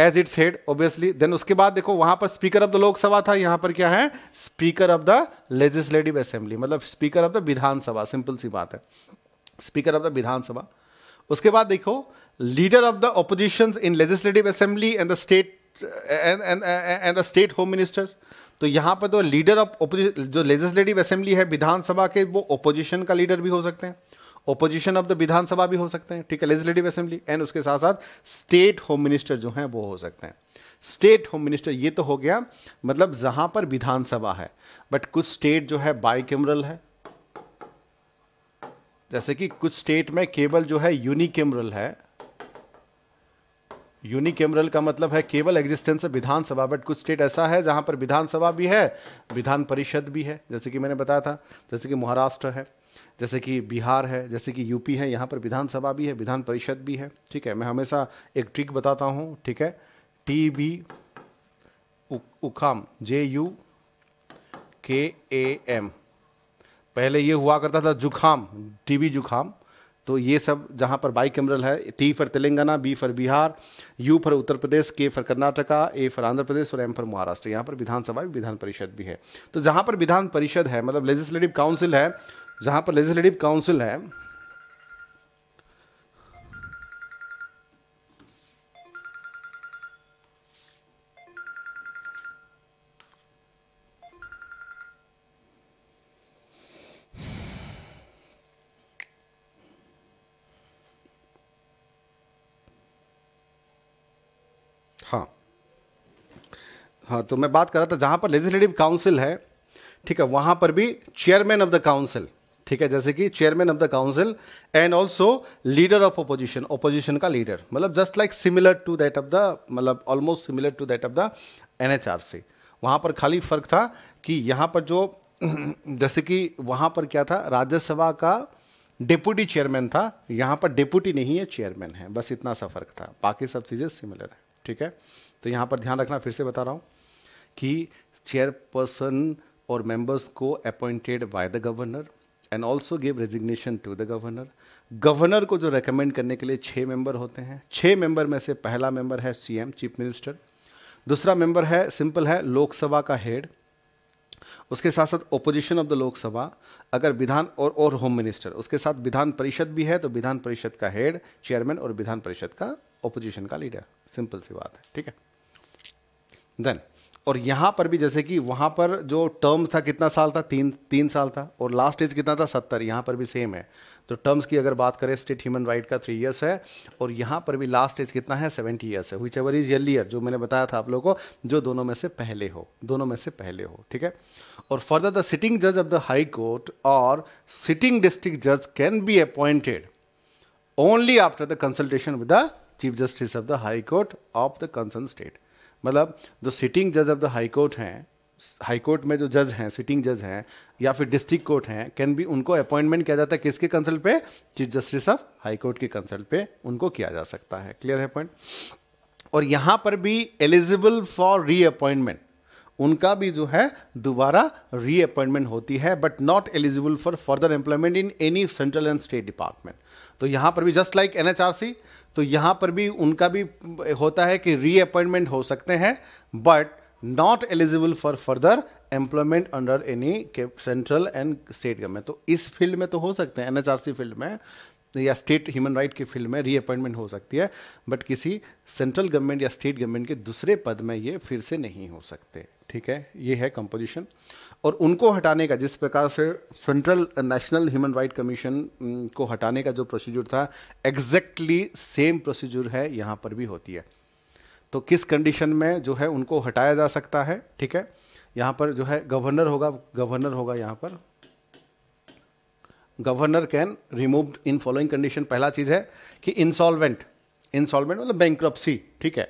as its head obviously then उसके बाद देखो वहां पर स्पीकर ऑफ द लोकसभा था यहां पर क्या है speaker of the legislative assembly मतलब speaker of the Vidhan Sabha simple सी बात है स्पीकर ऑफ द विधानसभा उसके बाद देखो leader of the opposition in legislative assembly and the state and the state home minister तो यहां पर तो लीडर ऑफ ऑपोजिशन जो लेजिस्लेटिव असेंबली है विधानसभा के वो ओपोजिशन का लीडर भी हो सकते हैं ओपोजिशन ऑफ द विधानसभा भी हो सकते हैं ठीक है लेजिस्लेटिव असेंबली एंड उसके साथ साथ स्टेट होम मिनिस्टर जो हैं वो हो सकते हैं स्टेट होम मिनिस्टर ये तो हो गया मतलब जहां पर विधानसभा है बट कुछ स्टेट जो है बाई है जैसे कि कुछ स्टेट में केवल जो है यूनिकेमरल है यूनिकेमरल का मतलब है केवल एग्जिस्टेंस है विधानसभा बट कुछ स्टेट ऐसा है जहां पर विधानसभा भी है विधान परिषद भी है जैसे कि मैंने बताया था जैसे कि महाराष्ट्र है जैसे कि बिहार है जैसे कि यूपी है यहाँ पर विधानसभा भी है विधान परिषद भी है ठीक है मैं हमेशा एक ट्रिक बताता हूँ ठीक है टी बी उखाम J U K A M पहले ये हुआ करता था जुखाम टीबी जुखाम तो ये सब जहाँ पर बाई कैमरल है T for Telangana B for Bihar U for Uttar Pradesh K for Karnataka A for Andhra Pradesh और एम फॉर महाराष्ट्र यहाँ पर विधानसभा विधान परिषद भी है तो जहाँ पर विधान परिषद है मतलब लेजिस्लेटिव काउंसिल है जहां पर लेजिस्लेटिव काउंसिल है हाँ।, हाँ तो मैं बात कर रहा था जहां पर लेजिस्लेटिव काउंसिल है ठीक है वहां पर भी चेयरमैन ऑफ द काउंसिल ठीक है जैसे कि chairman of the council and also leader of opposition opposition का लीडर मतलब just like similar to that of the मतलब almost similar to that of the N वहाँ पर खाली फर्क था कि यहाँ पर जो जैसे कि वहाँ पर क्या था राज्यसभा का डिप्यूटी चेयरमैन था यहाँ पर डिप्यूटी नहीं है चेयरमैन है बस इतना सा फर्क था बाकी सब चीज़ें सिमिलर है ठीक है तो यहाँ पर ध्यान रखना फिर से बता रहा हूँ कि चेयरपर्सन और मेंबर्स को appointed by the governor and also give resignation to the governor governor को जो रेकमेंड करने के लिए छः मेंबर होते हैं छः मेंबर में से पहला मेंबर है सीएम चीफ मिनिस्टर दूसरा मेंबर है सिंपल है लोकसभा का हेड उसके साथ साथ ओपोजिशन ऑफ द लोकसभा अगर विधान और और होम मिनिस्टर उसके साथ विधान परिषद भी है तो विधान परिषद का हेड चेयरमैन और विधान परिषद का ओपोजिशन का लीडर सिंपल सी बात है ठीक है देन और यहाँ पर भी जैसे कि वहाँ पर जो टर्म था कितना साल था तीन तीन साल था और लास्ट एज कितना था सत्तर यहाँ पर भी सेम है तो टर्म्स की अगर बात करें स्टेट ह्यूमन राइट का थ्री ईयर्स है और यहाँ पर भी लास्ट एज कितना है सेवेंटी ईयर्स है विच एवर इज यर जो मैंने बताया था आप लोगों को जो दोनों में से पहले हो दोनों में से पहले हो ठीक है और फर्दर द सिटिंग जज ऑफ द हाई कोर्ट और सिटिंग डिस्ट्रिक्ट जज can be appointed only after the consultation with the chief justice of the high court of the concern state मतलब जो सिटिंग जज ऑफ द हाई कोर्ट हैं high court में जो जज हैं सिटिंग जज हैं या फिर डिस्ट्रिक्ट कोर्ट हैं कैन भी उनको अपॉइंटमेंट किया जाता है किसके कंसल्ट पे chief justice of high court के कंसल्ट पे उनको किया जा सकता है क्लियर है पॉइंट और यहाँ पर भी एलिजिबल फॉर रीअपॉइंटमेंट उनका भी जो है दोबारा रीअपॉइंटमेंट होती है but not eligible for further employment in any central and state department तो यहाँ पर भी जस्ट लाइक एन तो यहाँ पर भी उनका भी होता है कि रीअपॉइंटमेंट हो सकते हैं but not eligible for further employment under any central and state government तो इस फील्ड में तो हो सकते हैं एन फील्ड में या स्टेट ह्यूमन राइट के फील्ड में रीअपॉइंटमेंट हो सकती है बट किसी सेंट्रल गवर्नमेंट या स्टेट गवर्नमेंट के दूसरे पद में ये फिर से नहीं हो सकते ठीक है ये है कंपोजिशन और उनको हटाने का जिस प्रकार से central national human right commission को हटाने का जो प्रोसीजर था एग्जैक्टली सेम प्रोसीजर है यहाँ पर भी होती है तो किस कंडीशन में जो है उनको हटाया जा सकता है ठीक है यहाँ पर जो है गवर्नर होगा गवर्नर होगा यहाँ पर governor can remove in following condition पहला चीज़ है कि इंसॉल्वेंट इंसॉल्वेंट मतलब बैंक ठीक है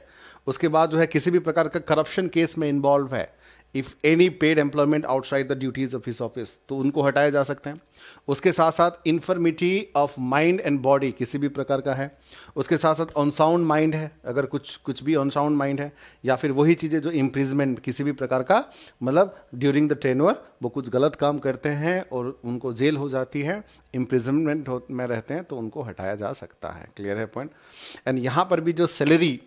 उसके बाद जो है किसी भी प्रकार का करप्शन केस में इन्वॉल्व है if any paid employment outside the duties of his office तो उनको हटाया जा सकते हैं उसके साथ साथ infirmity of mind and body किसी भी प्रकार का है उसके साथ साथ ऑनसाउंड माइंड है अगर कुछ कुछ भी ऑनसाउंड माइंड है या फिर वही चीज़ें जो इम्प्रिजमेंट किसी भी प्रकार का मतलब ड्यूरिंग द ट्रेनवर वो कुछ गलत काम करते हैं और उनको जेल हो जाती है इम्प्रिजमेंट में रहते हैं तो उनको हटाया जा सकता है क्लियर है पॉइंट एंड यहाँ पर भी जो salary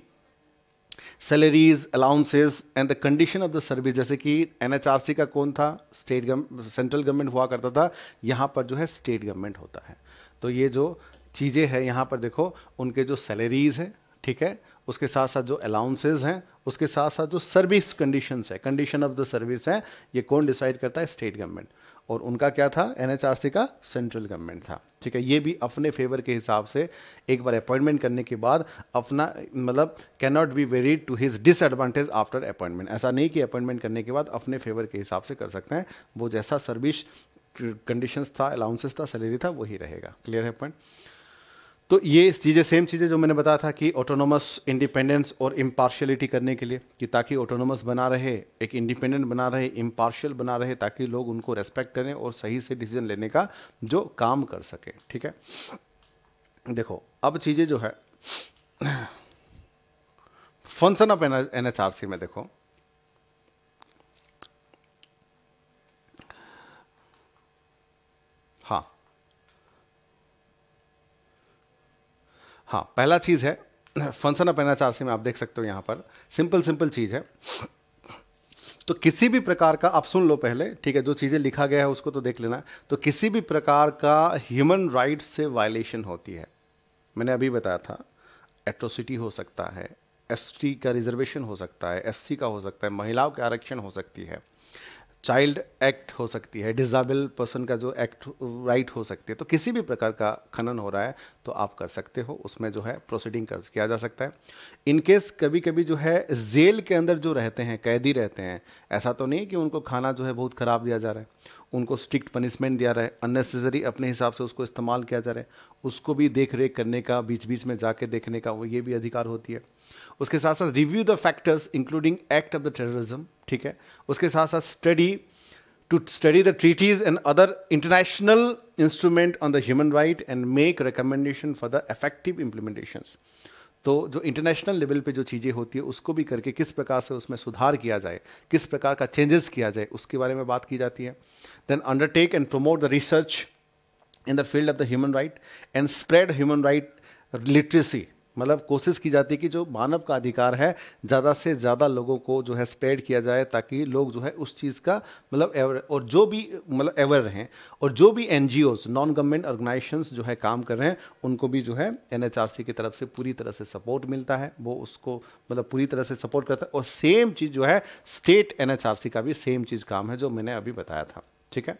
salaries allowances and the condition of the service जैसे कि एनएचआरसी का कौन था स्टेट सेंट्रल गवर्नमेंट हुआ करता था यहाँ पर जो है स्टेट गवर्नमेंट होता है तो ये जो चीज़ें हैं यहाँ पर देखो उनके जो सैलरीज हैं ठीक है उसके साथ साथ जो अलाउंसेज हैं उसके साथ साथ जो सर्विस कंडीशंस है कंडीशन ऑफ द सर्विस है ये कौन डिसाइड करता है स्टेट गवर्नमेंट और उनका क्या था एन का सेंट्रल गवर्नमेंट था ठीक है ये भी अपने फेवर के हिसाब से एक बार अपॉइंटमेंट करने के बाद अपना मतलब can not be varied to his disadvantage after appointment ऐसा नहीं कि अपॉइंटमेंट करने के बाद अपने फेवर के हिसाब से कर सकते हैं वो जैसा सर्विस कंडीशंस था अलाउंसेस था सैलरी था वही रहेगा क्लियर है पॉइंट तो ये चीज़ें सेम चीज़ें जो मैंने बताया था कि ऑटोनोमस इंडिपेंडेंस और इम्पार्शलिटी करने के लिए कि ताकि ऑटोनोमस बना रहे एक इंडिपेंडेंट बना रहे इम्पार्शल बना रहे ताकि लोग उनको रेस्पेक्ट करें और सही से डिसीजन लेने का जो काम कर सके ठीक है देखो अब चीज़ें जो है फंक्शन ऑफ एन एन में देखो हाँ पहला चीज़ है फंक्शन ऑफ एनएचआर में आप देख सकते हो यहाँ पर सिंपल सिंपल चीज़ है तो किसी भी प्रकार का आप सुन लो पहले ठीक है जो चीज़ें लिखा गया है उसको तो देख लेना तो किसी भी प्रकार का ह्यूमन राइट से वायलेशन होती है मैंने अभी बताया था एट्रोसिटी हो सकता है एसटी का रिजर्वेशन हो सकता है एससी का हो सकता है महिलाओं के आरक्षण हो सकती है चाइल्ड एक्ट हो सकती है डिजाबल पर्सन का जो एक्ट राइट हो सकती है तो किसी भी प्रकार का खनन हो रहा है तो आप कर सकते हो उसमें जो है प्रोसीडिंग कर्ज किया जा सकता है इनकेस कभी कभी जो है जेल के अंदर जो रहते हैं कैदी रहते हैं ऐसा तो नहीं कि उनको खाना जो है बहुत ख़राब दिया जा रहा है उनको स्ट्रिक्ट पनिशमेंट दिया रहा है अननेसेसरी अपने हिसाब से उसको इस्तेमाल किया जा रहा है उसको भी देख रेख करने का बीच बीच में जाके देखने का वो ये भी अधिकार होती है उसके साथ साथ review the factors including act of the terrorism ठीक है उसके साथ साथ study to study the treaties and other international instrument on the human right and make recommendation for the effective implementations तो जो इंटरनेशनल लेवल पे जो चीज़ें होती है उसको भी करके किस प्रकार से उसमें सुधार किया जाए किस प्रकार का चेंजेस किया जाए उसके बारे में बात की जाती है then undertake and promote the research in the field of the human right and spread human right literacy मतलब कोशिश की जाती है कि जो मानव का अधिकार है ज़्यादा से ज़्यादा लोगों को जो है स्प्रेड किया जाए ताकि लोग जो है उस चीज़ का मतलब एवर और जो भी मतलब एवर रहें और जो भी एन नॉन गवर्नमेंट ऑर्गेनाइजेशन जो है काम कर रहे हैं उनको भी जो है एन की तरफ से पूरी तरह से सपोर्ट मिलता है वो उसको मतलब पूरी तरह से सपोर्ट करता है और सेम चीज़ जो है स्टेट एन का भी सेम चीज़ काम है जो मैंने अभी बताया था ठीक है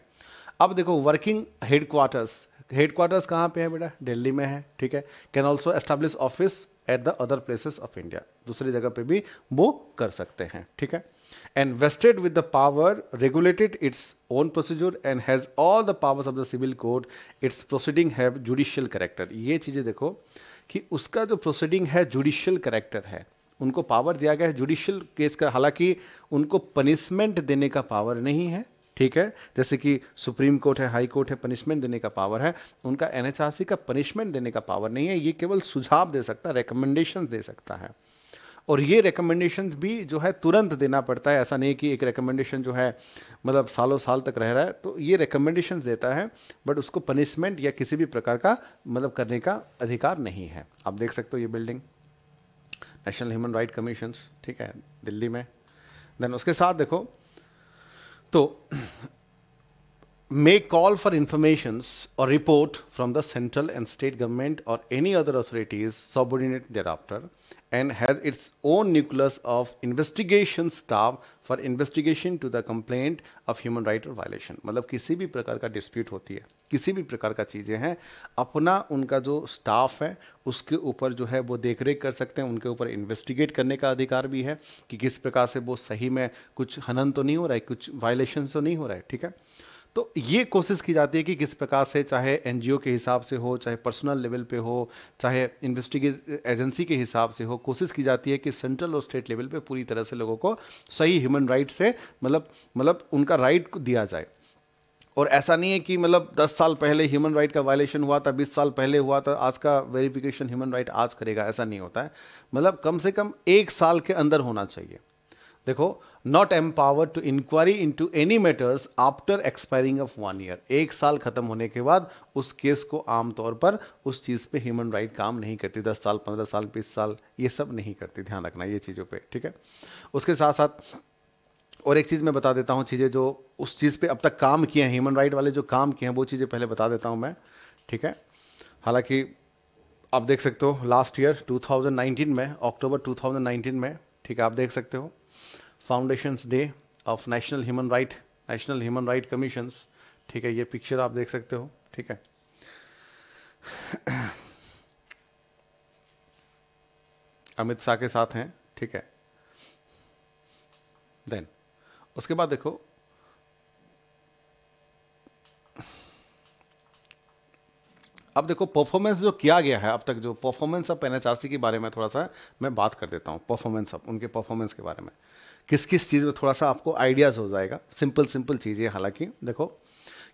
अब देखो वर्किंग हेडक्वार्टर्स हेड क्वार्टर्स कहाँ पे है बेटा दिल्ली में है ठीक है can also establish office at the other places of India दूसरी जगह पे भी वो कर सकते हैं ठीक है and vested with the power regulated its own procedure and has all the powers of the civil court its proceeding have judicial character ये चीज़ें देखो कि उसका जो प्रोसीडिंग है जुडिशियल करेक्टर है उनको पावर दिया गया है जुडिशियल केस का हालांकि उनको पनिशमेंट देने का पावर नहीं है ठीक है जैसे कि सुप्रीम कोर्ट है हाई कोर्ट है पनिशमेंट देने का पावर है उनका एन का पनिशमेंट देने का पावर नहीं है ये केवल सुझाव दे सकता है रिकमेंडेशन दे सकता है और ये रिकमेंडेशन भी जो है तुरंत देना पड़ता है ऐसा नहीं कि एक रिकमेंडेशन जो है मतलब सालों साल तक रह रहा है तो ये रिकमेंडेशन देता है बट उसको पनिशमेंट या किसी भी प्रकार का मतलब करने का अधिकार नहीं है आप देख सकते हो ये building national human right commission ठीक है दिल्ली में देन उसके साथ देखो So may call for informations or report from the central and state government or any other authorities subordinate thereafter and has its own nucleus of investigation staff for investigation to the complaint of human right or violation मतलब किसी भी प्रकार का dispute होती है किसी भी प्रकार का चीज़ें हैं अपना उनका जो स्टाफ है उसके ऊपर जो है वो देख रेख कर सकते हैं उनके ऊपर इन्वेस्टिगेट करने का अधिकार भी है कि किस प्रकार से वो सही में कुछ हनन तो नहीं हो रहा है कुछ वायलेशन तो नहीं हो रहा है ठीक है तो ये कोशिश की जाती है कि किस प्रकार से चाहे एन के हिसाब से हो चाहे पर्सनल लेवल पे हो चाहे इन्वेस्टिगेट एजेंसी के हिसाब से हो कोशिश की जाती है कि सेंट्रल और स्टेट लेवल पे पूरी तरह से लोगों को सही ह्यूमन राइट से मतलब मतलब उनका राइट दिया जाए और ऐसा नहीं है कि मतलब 10 साल पहले ह्यूमन राइट का वायलेशन हुआ था 20 साल पहले हुआ था आज का वेरिफिकेशन ह्यूमन राइट आज करेगा ऐसा नहीं होता है मतलब कम से कम एक साल के अंदर होना चाहिए देखो not empowered to inquiry in to any matters after expiring of one year एक साल खत्म होने के बाद उस केस को आमतौर पर उस चीज़ पे ह्यूमन राइट काम नहीं करती दस साल पंद्रह साल बीस साल ये सब नहीं करती ध्यान रखना ये चीज़ों पे ठीक है उसके साथ साथ और एक चीज़ मैं बता देता हूँ चीज़ें जो उस चीज़ पे अब तक काम किए हैं ह्यूमन राइट वाले जो काम किए हैं वो चीज़ें पहले बता देता हूँ मैं ठीक है हालांकि आप देख सकते हो लास्ट ईयर 2019 में अक्टूबर 2019 में ठीक है आप देख सकते हो foundations day of national human right national human right commissions ठीक है ये पिक्चर आप देख सकते हो ठीक है अमित शाह के साथ हैं ठीक है देन उसके बाद देखो अब देखो परफॉर्मेंस जो किया गया है अब तक जो परफॉर्मेंस ऑफ एनएचआरसी के बारे में थोड़ा सा मैं बात कर देता हूं परफॉर्मेंस ऑफ उनके परफॉर्मेंस के बारे में किस किस चीज़ में थोड़ा सा आपको आइडियाज़ हो जाएगा सिंपल सिंपल चीज़ है हालांकि देखो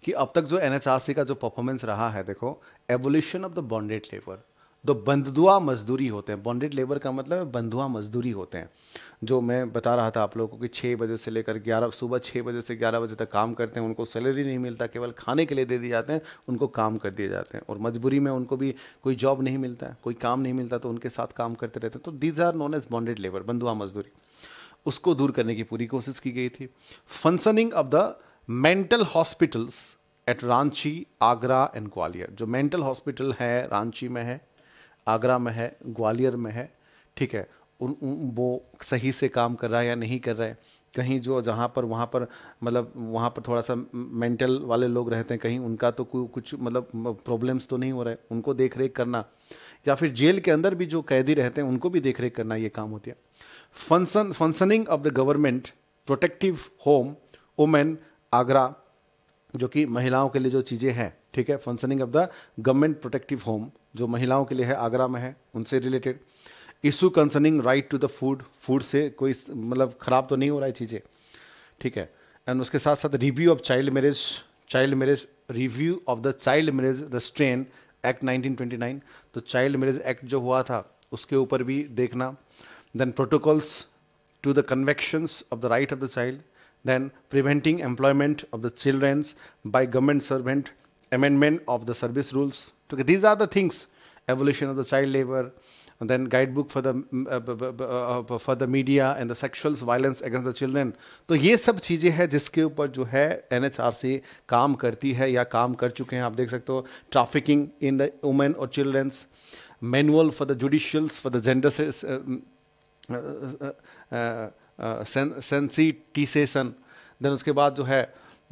कि अब तक जो एन का जो परफॉर्मेंस रहा है देखो evolution of the bonded labour दो बंदुआ मजदूरी होते हैं बॉन्डेड लेबर का मतलब है बंदुआ मजदूरी होते हैं जो मैं बता रहा था आप लोगों को कि छः बजे से लेकर ग्यारह सुबह छः बजे से ग्यारह बजे तक काम करते हैं उनको सैलरी नहीं मिलता केवल खाने के लिए दे दिए जाते हैं उनको काम कर दिए जाते हैं और मजबूरी में उनको भी कोई जॉब नहीं मिलता है कोई काम नहीं मिलता तो उनके साथ काम करते रहते हैं तो these are known as bonded labour बंदुआ मजदूरी उसको दूर करने की पूरी कोशिश की गई थी functioning of the mental hospitals at Ranchi Agra and Gwalior जो मेंटल हॉस्पिटल है रांची में है आगरा में है ग्वालियर में है ठीक है उन, उन वो सही से काम कर रहा है या नहीं कर रहा है कहीं जो जहाँ पर वहाँ पर मतलब वहाँ पर थोड़ा सा मेंटल वाले लोग रहते हैं कहीं उनका तो कुछ मतलब प्रॉब्लम्स तो नहीं हो रहे उनको देख रेख करना या फिर जेल के अंदर भी जो कैदी रहते हैं उनको भी देख रेख करना ये काम होती है function functioning of the government protective home women Agra जो कि महिलाओं के लिए जो चीज़ें हैं ठीक है functioning of the government protective home जो महिलाओं के लिए है आगरा में है उनसे related issue concerning right to the food food से कोई मतलब ख़राब तो नहीं हो रहा है चीज़ें ठीक है एंड उसके साथ साथ review of child marriage child marriage review of the child marriage strain act 1929 तो चाइल्ड मैरिज एक्ट जो हुआ था उसके ऊपर भी देखना then protocols to the convictions of the right of the child, then preventing employment of the children by government servant, amendment of the service rules. These are the things, evolution of the child labor, and then guidebook for the uh, uh, for the media and the sexual violence against the children तो ये सब चीज़ें हैं जिसके ऊपर जो है NHRC काम करती है या काम कर चुके हैं आप देख सकते हो ट्रैफिकिंग the द वुमेन और चिल्ड्रंस सेंसिटिसेशन देन उसके बाद जो है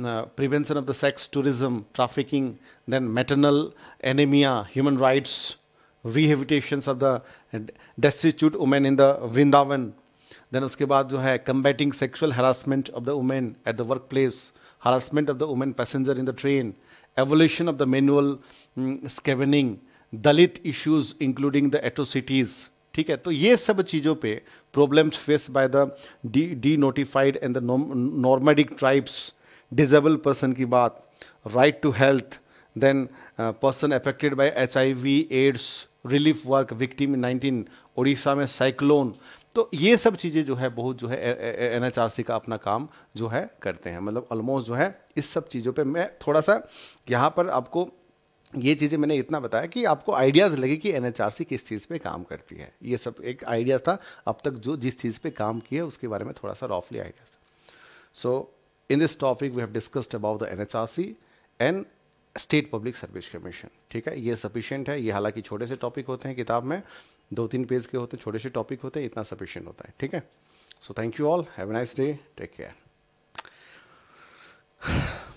prevention of the sex tourism trafficking then maternal anaemia human rights rehabilitation of the destitute women in the Vrindavan then उसके बाद जो है combating sexual harassment of the women at the work place harassment of the women passenger in the train evolution of the manual scavenging Dalit issues including the atrocities ठीक है तो ये सब चीज़ों पे problems face by the de de notified and the nomadic tribes disable person की बात right to health then person affected by H AIDS relief work victim nineteen Orissa में साइक्लोन तो ये सब चीज़ें जो है बहुत जो है एन एच आर सी का अपना काम जो है करते हैं मतलब ऑलमोस्ट जो है इस सब चीज़ों पे मैं थोड़ा सा यहाँ पर आपको ये चीज़ें मैंने इतना बताया कि आपको आइडियाज़ लगे कि एन किस चीज़ पे काम करती है ये सब एक आइडिया था अब तक जो जिस चीज़ पे काम किया उसके बारे में थोड़ा सा रॉफली आइडिया था so in this topic we have discussed about the N and state public service commission ठीक है ये सफिशियंट है ये हालांकि छोटे से टॉपिक होते हैं किताब में दो तीन पेज के होते हैं छोटे से टॉपिक होते हैं इतना सफिशियंट होता है ठीक है so thank you all have nice day take care